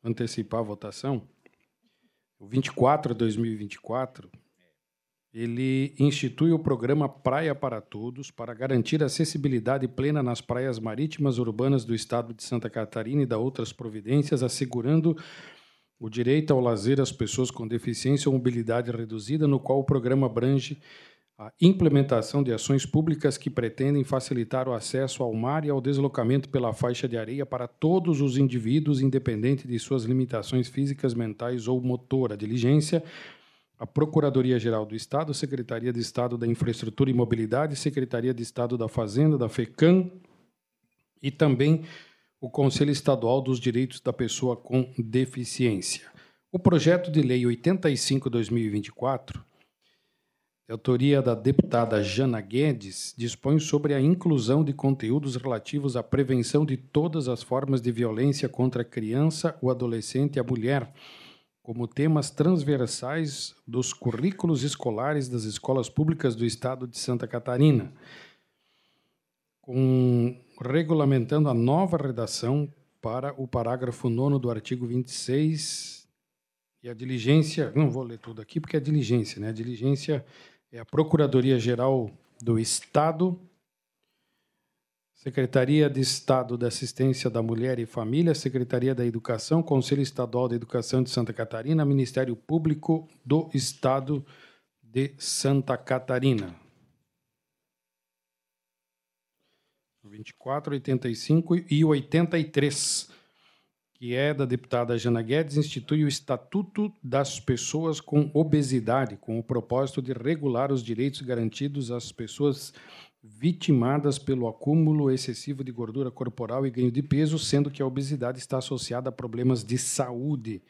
antecipar a votação, o 24 de 2024, ele institui o programa Praia para Todos para garantir acessibilidade plena nas praias marítimas urbanas do estado de Santa Catarina e da outras providências, assegurando o direito ao lazer às pessoas com deficiência ou mobilidade reduzida, no qual o programa abrange a implementação de ações públicas que pretendem facilitar o acesso ao mar e ao deslocamento pela faixa de areia para todos os indivíduos, independente de suas limitações físicas, mentais ou motora. Diligência, a Procuradoria-Geral do Estado, Secretaria de Estado da Infraestrutura e Mobilidade, Secretaria de Estado da Fazenda, da FECAM e também o Conselho Estadual dos Direitos da Pessoa com Deficiência. O projeto de lei 85/2024 de autoria da deputada Jana Guedes, dispõe sobre a inclusão de conteúdos relativos à prevenção de todas as formas de violência contra a criança, o adolescente e a mulher, como temas transversais dos currículos escolares das escolas públicas do Estado de Santa Catarina, com, regulamentando a nova redação para o parágrafo 9 do artigo 26 e a diligência, não vou ler tudo aqui porque é diligência, né? A diligência é a Procuradoria-Geral do Estado, Secretaria de Estado da Assistência da Mulher e Família, Secretaria da Educação, Conselho Estadual da Educação de Santa Catarina, Ministério Público do Estado de Santa Catarina. 24, 85 e 83 que é da deputada Jana Guedes, institui o Estatuto das Pessoas com Obesidade, com o propósito de regular os direitos garantidos às pessoas vitimadas pelo acúmulo excessivo de gordura corporal e ganho de peso, sendo que a obesidade está associada a problemas de saúde.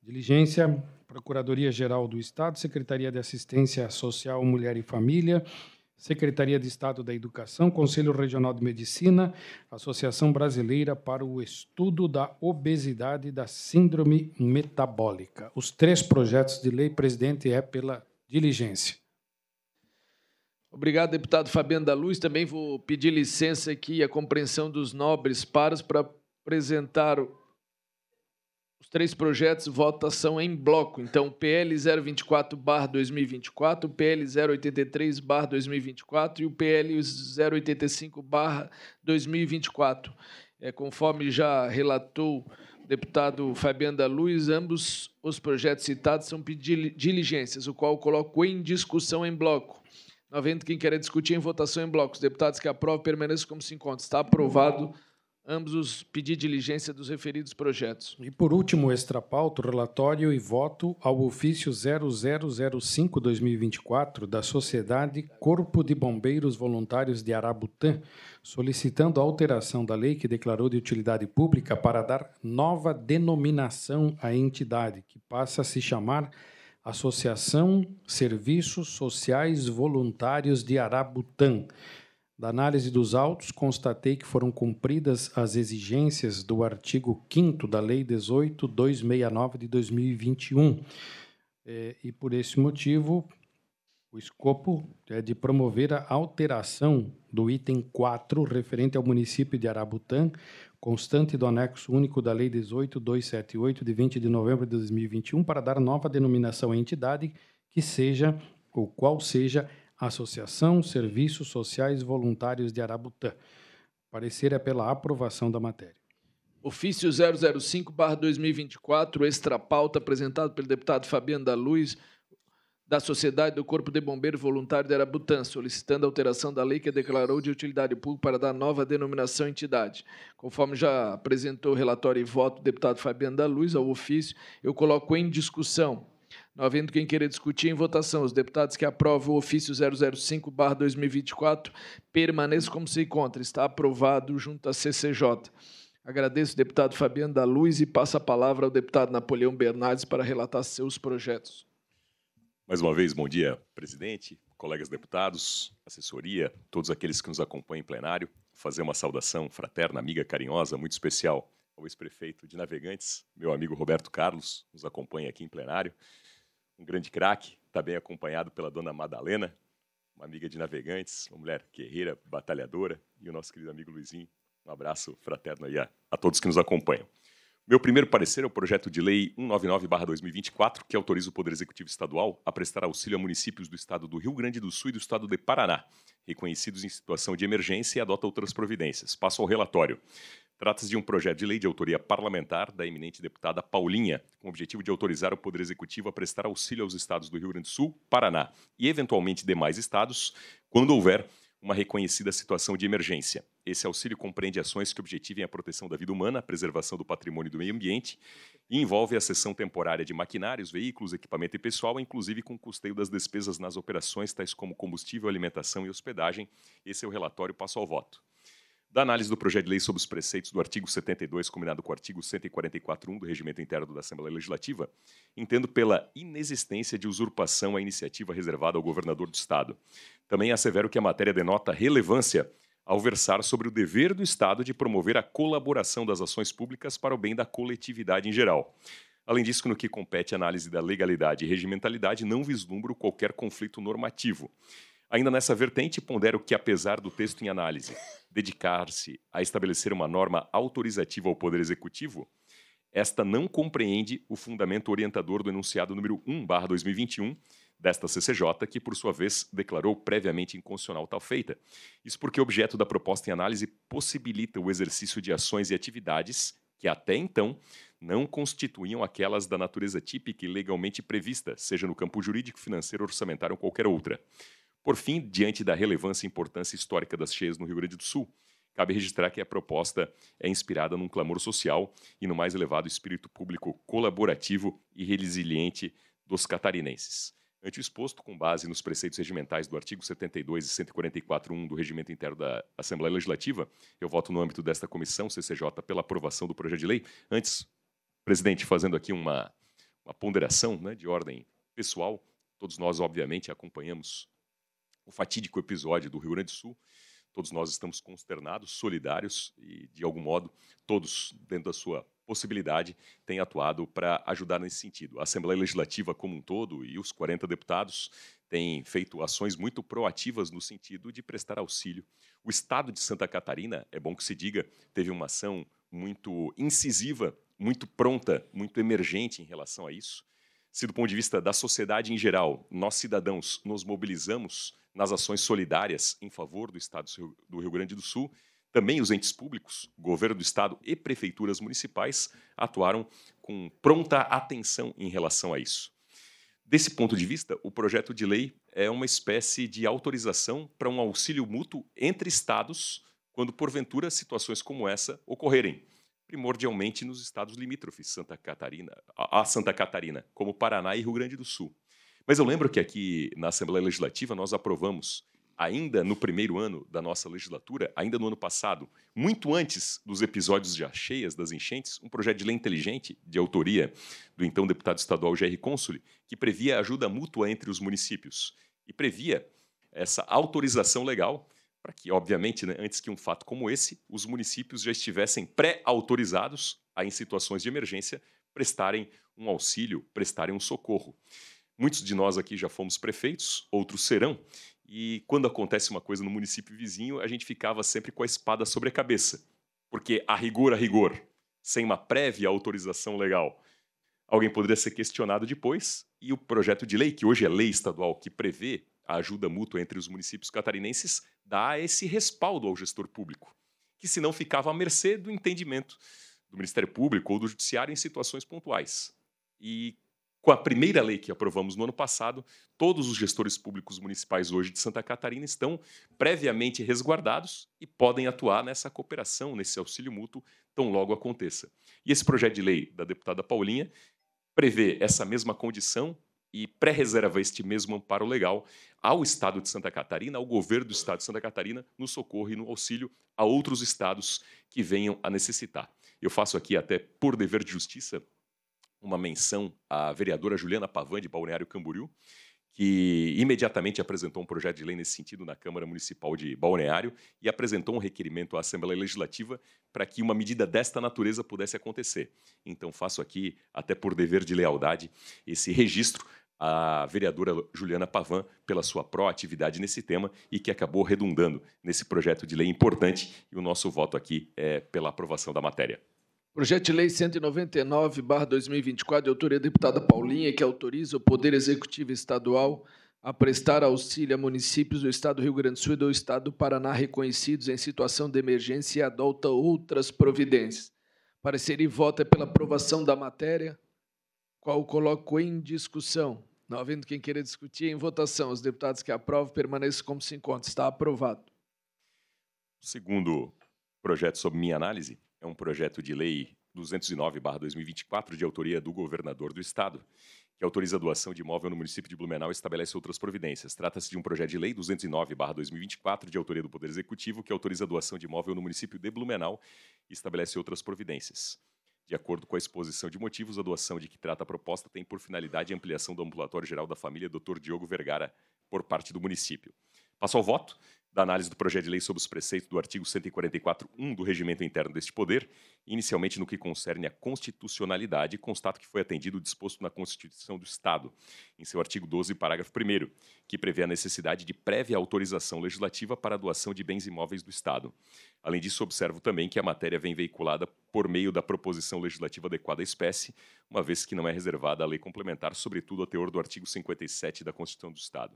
Diligência, Procuradoria-Geral do Estado, Secretaria de Assistência Social, Mulher e Família, Secretaria de Estado da Educação, Conselho Regional de Medicina, Associação Brasileira para o Estudo da Obesidade e da Síndrome Metabólica. Os três projetos de lei, presidente, é pela diligência. Obrigado, deputado Fabiano da Luz. Também vou pedir licença aqui a compreensão dos nobres pares para apresentar três projetos, votação em bloco. Então, PL 024 2024, PL 083 2024 e o PL 085 2024. É, conforme já relatou o deputado Fabiano da Luz, ambos os projetos citados são diligências, o qual coloco em discussão em bloco. Não havendo quem queira discutir em votação em bloco. Os deputados que aprovam permaneçam como se encontram. Está aprovado ambos pedir diligência dos referidos projetos. E por último, extrapauto, relatório e voto ao ofício 0005-2024 da Sociedade Corpo de Bombeiros Voluntários de Arabutã, solicitando a alteração da lei que declarou de utilidade pública para dar nova denominação à entidade, que passa a se chamar Associação Serviços Sociais Voluntários de Arabutã. Da análise dos autos, constatei que foram cumpridas as exigências do artigo 5 da Lei 18.269 de 2021. É, e por esse motivo, o escopo é de promover a alteração do item 4 referente ao município de Arabutã, constante do anexo único da Lei 18.278 de 20 de novembro de 2021, para dar nova denominação à entidade que seja ou qual seja Associação Serviços Sociais Voluntários de Arabutã. Parecer é pela aprovação da matéria. Ofício 005-2024, extra pauta, apresentado pelo deputado Fabiano da Luz, da Sociedade do Corpo de Bombeiros Voluntário de Arabutã, solicitando alteração da lei que declarou de utilidade pública para dar nova denominação à entidade. Conforme já apresentou o relatório e voto do deputado Fabiano da Luz ao ofício, eu coloco em discussão não havendo quem queira discutir em votação, os deputados que aprovam o ofício 005-2024 permaneçam como se encontra. Está aprovado junto à CCJ. Agradeço o deputado Fabiano da Luz e passo a palavra ao deputado Napoleão Bernardes para relatar seus projetos. Mais uma vez, bom dia, presidente, colegas deputados, assessoria, todos aqueles que nos acompanham em plenário. Fazer uma saudação fraterna, amiga, carinhosa, muito especial ao ex-prefeito de Navegantes, meu amigo Roberto Carlos, nos acompanha aqui em plenário um grande craque, está bem acompanhado pela dona Madalena, uma amiga de navegantes, uma mulher guerreira, batalhadora, e o nosso querido amigo Luizinho. Um abraço fraterno aí a, a todos que nos acompanham. Meu primeiro parecer é o projeto de lei 199/2024, que autoriza o Poder Executivo Estadual a prestar auxílio a municípios do estado do Rio Grande do Sul e do estado de Paraná, reconhecidos em situação de emergência e adota outras providências. Passo ao relatório. Trata-se de um projeto de lei de autoria parlamentar da eminente deputada Paulinha, com o objetivo de autorizar o Poder Executivo a prestar auxílio aos estados do Rio Grande do Sul, Paraná e, eventualmente, demais estados, quando houver uma reconhecida situação de emergência. Esse auxílio compreende ações que objetivem a proteção da vida humana, a preservação do patrimônio e do meio ambiente e envolve a cessão temporária de maquinários, veículos, equipamento e pessoal, inclusive com custeio das despesas nas operações, tais como combustível, alimentação e hospedagem. Esse é o relatório Passo ao Voto da análise do projeto de lei sobre os preceitos do artigo 72, combinado com o artigo 144.1 do Regimento Interno da Assembleia Legislativa, entendo pela inexistência de usurpação à iniciativa reservada ao governador do Estado. Também assevero que a matéria denota relevância ao versar sobre o dever do Estado de promover a colaboração das ações públicas para o bem da coletividade em geral. Além disso, no que compete à análise da legalidade e regimentalidade, não vislumbro qualquer conflito normativo. Ainda nessa vertente, pondero que, apesar do texto em análise dedicar-se a estabelecer uma norma autorizativa ao Poder Executivo, esta não compreende o fundamento orientador do enunciado número 1/2021 desta CCJ, que por sua vez declarou previamente inconstitucional tal feita. Isso porque o objeto da proposta em análise possibilita o exercício de ações e atividades que até então não constituíam aquelas da natureza típica e legalmente prevista, seja no campo jurídico, financeiro, orçamentário ou qualquer outra. Por fim, diante da relevância e importância histórica das cheias no Rio Grande do Sul, cabe registrar que a proposta é inspirada num clamor social e no mais elevado espírito público colaborativo e resiliente dos catarinenses. Ante o exposto, com base nos preceitos regimentais do artigo 72 e 144.1 do Regimento Interno da Assembleia Legislativa, eu voto no âmbito desta comissão CCJ pela aprovação do projeto de lei. Antes, presidente, fazendo aqui uma, uma ponderação né, de ordem pessoal, todos nós, obviamente, acompanhamos o fatídico episódio do Rio Grande do Sul. Todos nós estamos consternados, solidários e, de algum modo, todos, dentro da sua possibilidade, têm atuado para ajudar nesse sentido. A Assembleia Legislativa, como um todo, e os 40 deputados têm feito ações muito proativas no sentido de prestar auxílio. O Estado de Santa Catarina, é bom que se diga, teve uma ação muito incisiva, muito pronta, muito emergente em relação a isso se do ponto de vista da sociedade em geral, nós cidadãos nos mobilizamos nas ações solidárias em favor do Estado do Rio Grande do Sul, também os entes públicos, governo do Estado e prefeituras municipais, atuaram com pronta atenção em relação a isso. Desse ponto de vista, o projeto de lei é uma espécie de autorização para um auxílio mútuo entre Estados quando, porventura, situações como essa ocorrerem primordialmente nos estados limítrofes, Santa Catarina, a Santa Catarina, como Paraná e Rio Grande do Sul. Mas eu lembro que aqui na Assembleia Legislativa nós aprovamos, ainda no primeiro ano da nossa legislatura, ainda no ano passado, muito antes dos episódios de cheias, das enchentes, um projeto de lei inteligente, de autoria do então deputado estadual Jair Consoli, que previa ajuda mútua entre os municípios e previa essa autorização legal para que, obviamente, né, antes que um fato como esse, os municípios já estivessem pré-autorizados a, em situações de emergência, prestarem um auxílio, prestarem um socorro. Muitos de nós aqui já fomos prefeitos, outros serão, e quando acontece uma coisa no município vizinho, a gente ficava sempre com a espada sobre a cabeça, porque a rigor, a rigor, sem uma prévia autorização legal, alguém poderia ser questionado depois, e o projeto de lei, que hoje é lei estadual, que prevê a ajuda mútua entre os municípios catarinenses dá esse respaldo ao gestor público, que senão ficava à mercê do entendimento do Ministério Público ou do Judiciário em situações pontuais. E com a primeira lei que aprovamos no ano passado, todos os gestores públicos municipais hoje de Santa Catarina estão previamente resguardados e podem atuar nessa cooperação, nesse auxílio mútuo, tão logo aconteça. E esse projeto de lei da deputada Paulinha prevê essa mesma condição e pré-reserva este mesmo amparo legal ao Estado de Santa Catarina, ao governo do Estado de Santa Catarina, no socorro e no auxílio a outros estados que venham a necessitar. Eu faço aqui, até por dever de justiça, uma menção à vereadora Juliana Pavan, de Balneário Camboriú, que imediatamente apresentou um projeto de lei nesse sentido na Câmara Municipal de Balneário e apresentou um requerimento à Assembleia Legislativa para que uma medida desta natureza pudesse acontecer. Então, faço aqui, até por dever de lealdade, esse registro a vereadora Juliana Pavan pela sua proatividade nesse tema e que acabou redundando nesse projeto de lei importante e o nosso voto aqui é pela aprovação da matéria. Projeto de Lei 199-2024, de autoria da deputada Paulinha, que autoriza o Poder Executivo Estadual a prestar auxílio a municípios do Estado do Rio Grande do Sul e do Estado do Paraná reconhecidos em situação de emergência e adota outras providências. Parecer e vota é pela aprovação da matéria, qual coloco em discussão. Não havendo quem queira discutir, em votação, os deputados que aprovam permaneçam como se encontram. Está aprovado. O segundo projeto sob minha análise é um projeto de lei 209-2024, de autoria do governador do Estado, que autoriza a doação de imóvel no município de Blumenau e estabelece outras providências. Trata-se de um projeto de lei 209-2024, de autoria do Poder Executivo, que autoriza a doação de imóvel no município de Blumenau e estabelece outras providências. De acordo com a exposição de motivos, a doação de que trata a proposta tem por finalidade a ampliação do ambulatório geral da família Dr. Diogo Vergara por parte do município. Passo ao voto da análise do projeto de lei sob os preceitos do artigo 144.1 do Regimento Interno deste Poder, inicialmente no que concerne à constitucionalidade, constato que foi atendido o disposto na Constituição do Estado, em seu artigo 12, parágrafo 1, que prevê a necessidade de prévia autorização legislativa para a doação de bens imóveis do Estado. Além disso, observo também que a matéria vem veiculada por meio da proposição legislativa adequada à espécie, uma vez que não é reservada à lei complementar, sobretudo a teor do artigo 57 da Constituição do Estado.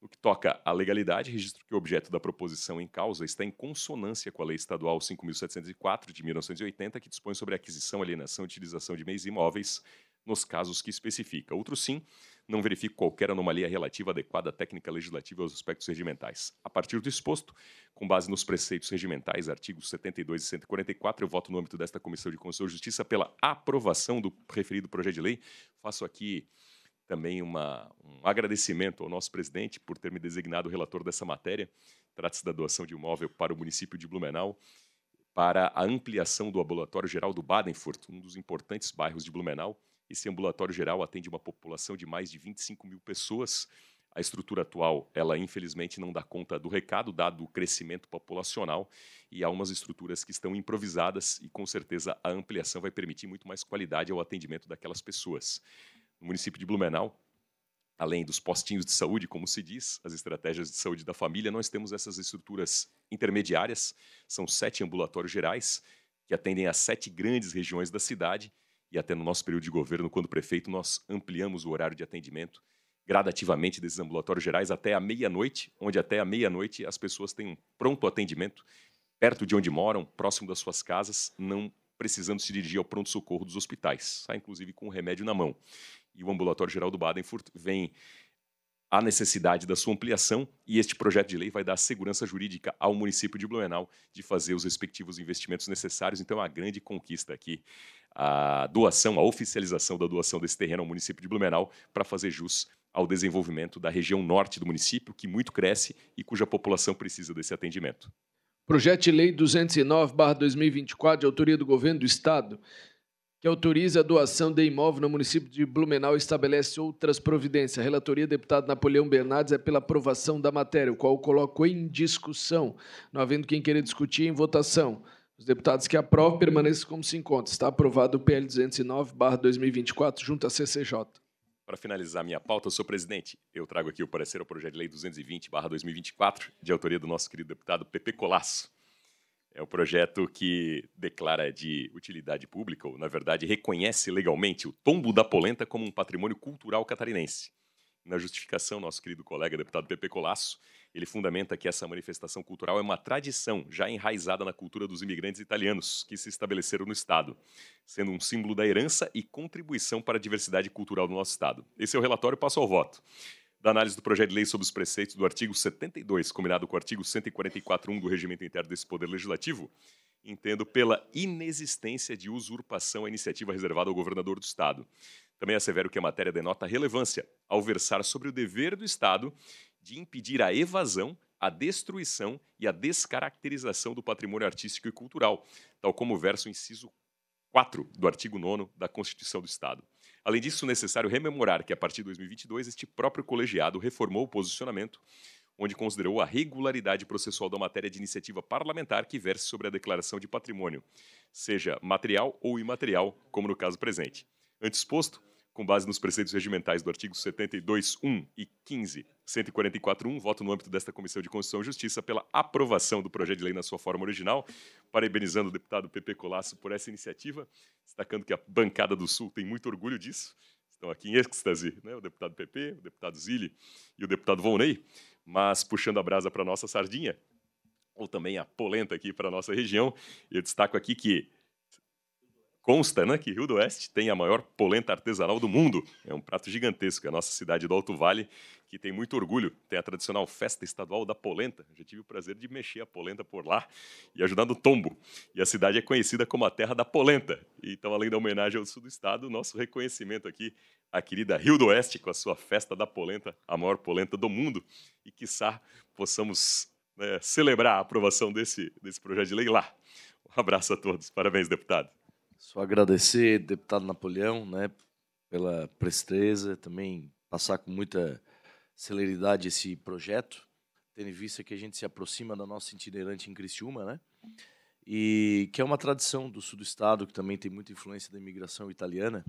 No que toca à legalidade, registro que o objeto da proposição em causa está em consonância com a Lei Estadual 5.704 de 1980, que dispõe sobre a aquisição, alienação e utilização de meios imóveis nos casos que especifica. Outro sim, não verifico qualquer anomalia relativa adequada à técnica legislativa aos aspectos regimentais. A partir do exposto, com base nos preceitos regimentais, artigos 72 e 144, eu voto no âmbito desta Comissão de Constituição e Justiça pela aprovação do referido projeto de lei. Faço aqui também uma, um agradecimento ao nosso presidente por ter me designado relator dessa matéria. Trata-se da doação de imóvel para o município de Blumenau para a ampliação do Ambulatório Geral do Badenfurt, um dos importantes bairros de Blumenau. Esse ambulatório geral atende uma população de mais de 25 mil pessoas. A estrutura atual, ela infelizmente não dá conta do recado, dado o crescimento populacional, e há umas estruturas que estão improvisadas, e com certeza a ampliação vai permitir muito mais qualidade ao atendimento daquelas pessoas no município de Blumenau, além dos postinhos de saúde, como se diz, as estratégias de saúde da família, nós temos essas estruturas intermediárias, são sete ambulatórios gerais, que atendem a sete grandes regiões da cidade, e até no nosso período de governo, quando prefeito, nós ampliamos o horário de atendimento gradativamente desses ambulatórios gerais até a meia-noite, onde até a meia-noite as pessoas têm um pronto atendimento perto de onde moram, próximo das suas casas, não precisando se dirigir ao pronto-socorro dos hospitais, sai inclusive com o remédio na mão e o Ambulatório Geral do Badenfurt vem a necessidade da sua ampliação e este projeto de lei vai dar segurança jurídica ao município de Blumenau de fazer os respectivos investimentos necessários. Então, é uma grande conquista aqui a doação, a oficialização da doação desse terreno ao município de Blumenau para fazer jus ao desenvolvimento da região norte do município, que muito cresce e cuja população precisa desse atendimento. Projeto de Lei 209-2024, de autoria do Governo do Estado, que autoriza a doação de imóvel no município de Blumenau e estabelece outras providências. A relatoria deputado Napoleão Bernardes é pela aprovação da matéria, o qual coloco em discussão, não havendo quem queira discutir em votação. Os deputados que aprovam permaneçam como se encontra. Está aprovado o PL 209/2024 junto à CCJ. Para finalizar minha pauta, senhor presidente, eu trago aqui o parecer ao projeto de lei 220/2024, de autoria do nosso querido deputado Pepe Colasso é o projeto que declara de utilidade pública, ou na verdade reconhece legalmente o tombo da polenta como um patrimônio cultural catarinense. Na justificação, nosso querido colega deputado Pepe Colasso, ele fundamenta que essa manifestação cultural é uma tradição já enraizada na cultura dos imigrantes italianos que se estabeleceram no Estado, sendo um símbolo da herança e contribuição para a diversidade cultural do nosso Estado. Esse é o relatório, passo ao voto da análise do projeto de lei sobre os preceitos do artigo 72, combinado com o artigo 144.1 do Regimento Interno desse Poder Legislativo, entendo pela inexistência de usurpação à iniciativa reservada ao governador do Estado. Também assevero é que a matéria denota relevância ao versar sobre o dever do Estado de impedir a evasão, a destruição e a descaracterização do patrimônio artístico e cultural, tal como versa o inciso 4 do artigo 9 da Constituição do Estado. Além disso, é necessário rememorar que, a partir de 2022, este próprio colegiado reformou o posicionamento, onde considerou a regularidade processual da matéria de iniciativa parlamentar que verse sobre a declaração de patrimônio, seja material ou imaterial, como no caso presente. Antes posto com base nos preceitos regimentais do artigo 72, 1 e 15, 144, 1, voto no âmbito desta Comissão de Constituição e Justiça pela aprovação do projeto de lei na sua forma original, parabenizando o deputado Pepe Colasso por essa iniciativa, destacando que a bancada do Sul tem muito orgulho disso. Estão aqui em êxtase, né? o deputado Pepe, o deputado Zilli e o deputado Volney, mas puxando a brasa para a nossa sardinha, ou também a polenta aqui para a nossa região, eu destaco aqui que Consta né, que Rio do Oeste tem a maior polenta artesanal do mundo. É um prato gigantesco. É a nossa cidade do Alto Vale, que tem muito orgulho, tem a tradicional festa estadual da polenta. Já tive o prazer de mexer a polenta por lá e ajudar no tombo. E a cidade é conhecida como a terra da polenta. Então, além da homenagem ao sul do estado, nosso reconhecimento aqui à querida Rio do Oeste com a sua festa da polenta, a maior polenta do mundo. E, quiçá, possamos né, celebrar a aprovação desse, desse projeto de lei lá. Um abraço a todos. Parabéns, deputado. Só agradecer, deputado Napoleão, né, pela presteza, também passar com muita celeridade esse projeto, tendo em vista que a gente se aproxima da nossa itinerante em Criciúma, né? E que é uma tradição do sul do estado, que também tem muita influência da imigração italiana,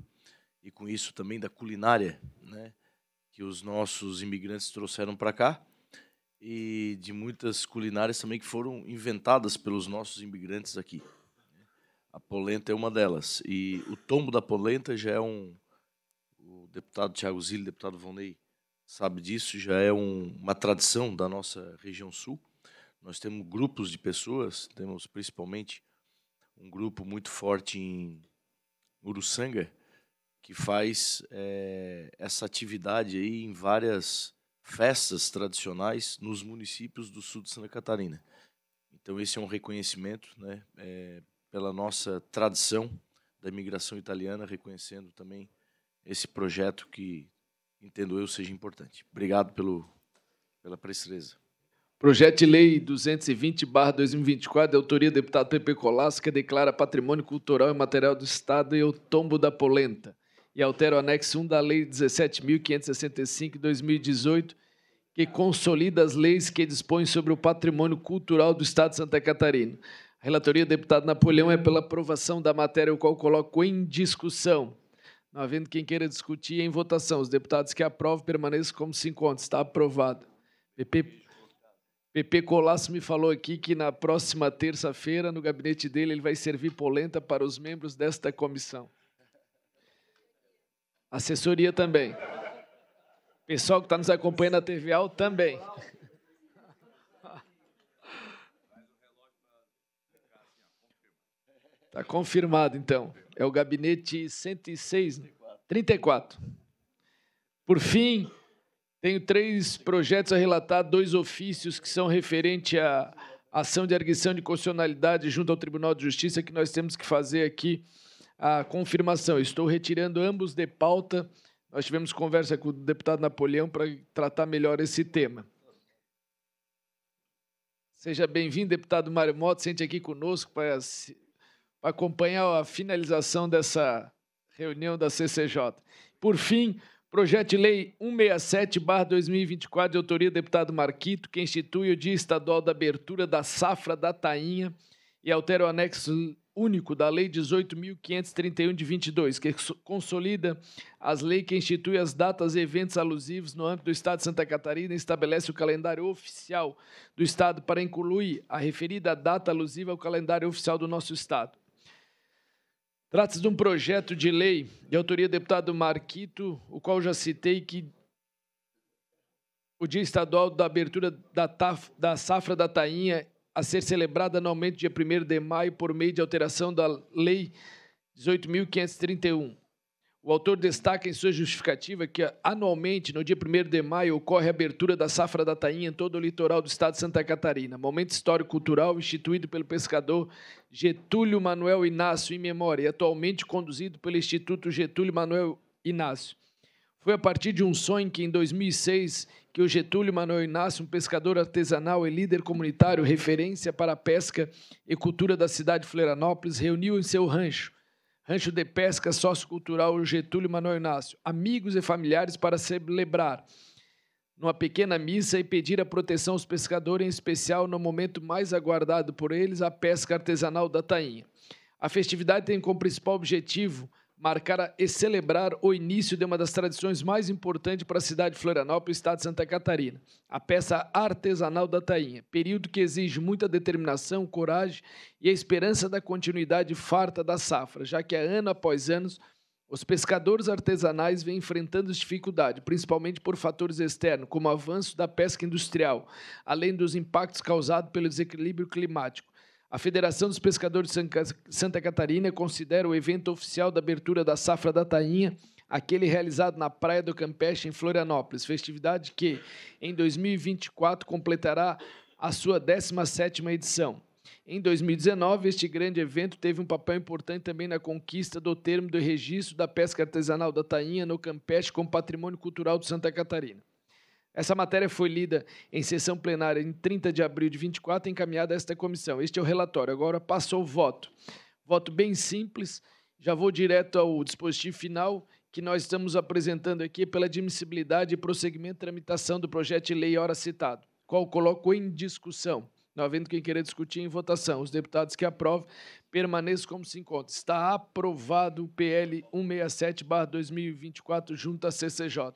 e com isso também da culinária, né? Que os nossos imigrantes trouxeram para cá, e de muitas culinárias também que foram inventadas pelos nossos imigrantes aqui. A polenta é uma delas. E o tombo da polenta já é um. O deputado Tiago Zilli, deputado Vonei, sabe disso, já é um, uma tradição da nossa região sul. Nós temos grupos de pessoas, temos principalmente um grupo muito forte em Uruçanga, que faz é, essa atividade aí em várias festas tradicionais nos municípios do sul de Santa Catarina. Então esse é um reconhecimento, né, é, pela nossa tradição da imigração italiana, reconhecendo também esse projeto que entendo eu seja importante. Obrigado pelo, pela presteza. Projeto de Lei 220-2024, de autoria do deputado Pepe Colasso, que declara patrimônio cultural e material do Estado e o tombo da polenta, e altera o anexo 1 da Lei 17.565 de 2018, que consolida as leis que dispõem sobre o patrimônio cultural do Estado de Santa Catarina. A relatoria do deputado Napoleão é pela aprovação da matéria, o qual coloco em discussão. Não havendo quem queira discutir em votação. Os deputados que aprovam permaneçam como se encontram. Está aprovado. PP, PP Colasso me falou aqui que na próxima terça-feira, no gabinete dele, ele vai servir polenta para os membros desta comissão. Assessoria também. Pessoal que está nos acompanhando na TV Al também. Está confirmado, então. É o gabinete 106, 34. Por fim, tenho três projetos a relatar, dois ofícios que são referente à ação de arguição de constitucionalidade junto ao Tribunal de Justiça, que nós temos que fazer aqui a confirmação. Estou retirando ambos de pauta. Nós tivemos conversa com o deputado Napoleão para tratar melhor esse tema. Seja bem-vindo, deputado Mário Motta, sente aqui conosco para para acompanhar a finalização dessa reunião da CCJ. Por fim, projeto de lei 167/2024 de autoria do deputado Marquito, que institui o Dia Estadual da Abertura da Safra da Tainha e altera o anexo único da Lei 18.531 de 22, que consolida as leis que institui as datas e eventos alusivos no âmbito do Estado de Santa Catarina e estabelece o calendário oficial do Estado para incluir a referida data alusiva ao calendário oficial do nosso Estado. Trata-se de um projeto de lei de autoria do deputado Marquito, o qual já citei que o Dia Estadual da Abertura da, taf, da Safra da Tainha a ser celebrada anualmente dia 1 de maio por meio de alteração da Lei 18.531. O autor destaca em sua justificativa que anualmente, no dia 1 de maio, ocorre a abertura da safra da tainha em todo o litoral do estado de Santa Catarina, momento histórico-cultural instituído pelo pescador Getúlio Manuel Inácio em memória e atualmente conduzido pelo Instituto Getúlio Manuel Inácio. Foi a partir de um sonho que, em 2006, que o Getúlio Manuel Inácio, um pescador artesanal e líder comunitário, referência para a pesca e cultura da cidade de Florianópolis, reuniu em seu rancho Rancho de Pesca Sociocultural Getúlio Manoel Inácio, amigos e familiares para celebrar numa pequena missa e pedir a proteção aos pescadores, em especial no momento mais aguardado por eles, a pesca artesanal da tainha. A festividade tem como principal objetivo marcar e celebrar o início de uma das tradições mais importantes para a cidade de Florianópolis, estado de Santa Catarina, a peça artesanal da tainha, período que exige muita determinação, coragem e a esperança da continuidade farta da safra, já que ano após ano os pescadores artesanais vêm enfrentando dificuldade, principalmente por fatores externos, como o avanço da pesca industrial, além dos impactos causados pelo desequilíbrio climático a Federação dos Pescadores de Santa Catarina considera o evento oficial da abertura da safra da Tainha aquele realizado na Praia do Campeche, em Florianópolis, festividade que, em 2024, completará a sua 17ª edição. Em 2019, este grande evento teve um papel importante também na conquista do termo do registro da pesca artesanal da tainha no Campeche como patrimônio cultural de Santa Catarina. Essa matéria foi lida em sessão plenária em 30 de abril de 24 e encaminhada a esta comissão. Este é o relatório. Agora passou o voto. Voto bem simples. Já vou direto ao dispositivo final que nós estamos apresentando aqui pela admissibilidade e prosseguimento e tramitação do projeto de lei ora citado, qual coloco em discussão. Não havendo quem queira discutir em votação. Os deputados que aprovem permaneçam como se encontra. Está aprovado o PL 167-2024 junto à CCJ.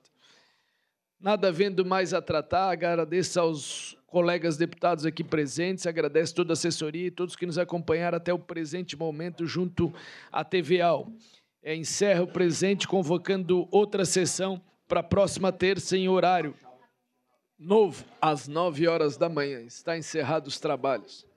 Nada havendo mais a tratar, agradeço aos colegas deputados aqui presentes, agradeço toda a assessoria e todos que nos acompanharam até o presente momento junto à TVAL. É, encerro o presente convocando outra sessão para a próxima terça em horário novo, às nove horas da manhã. Está encerrado os trabalhos.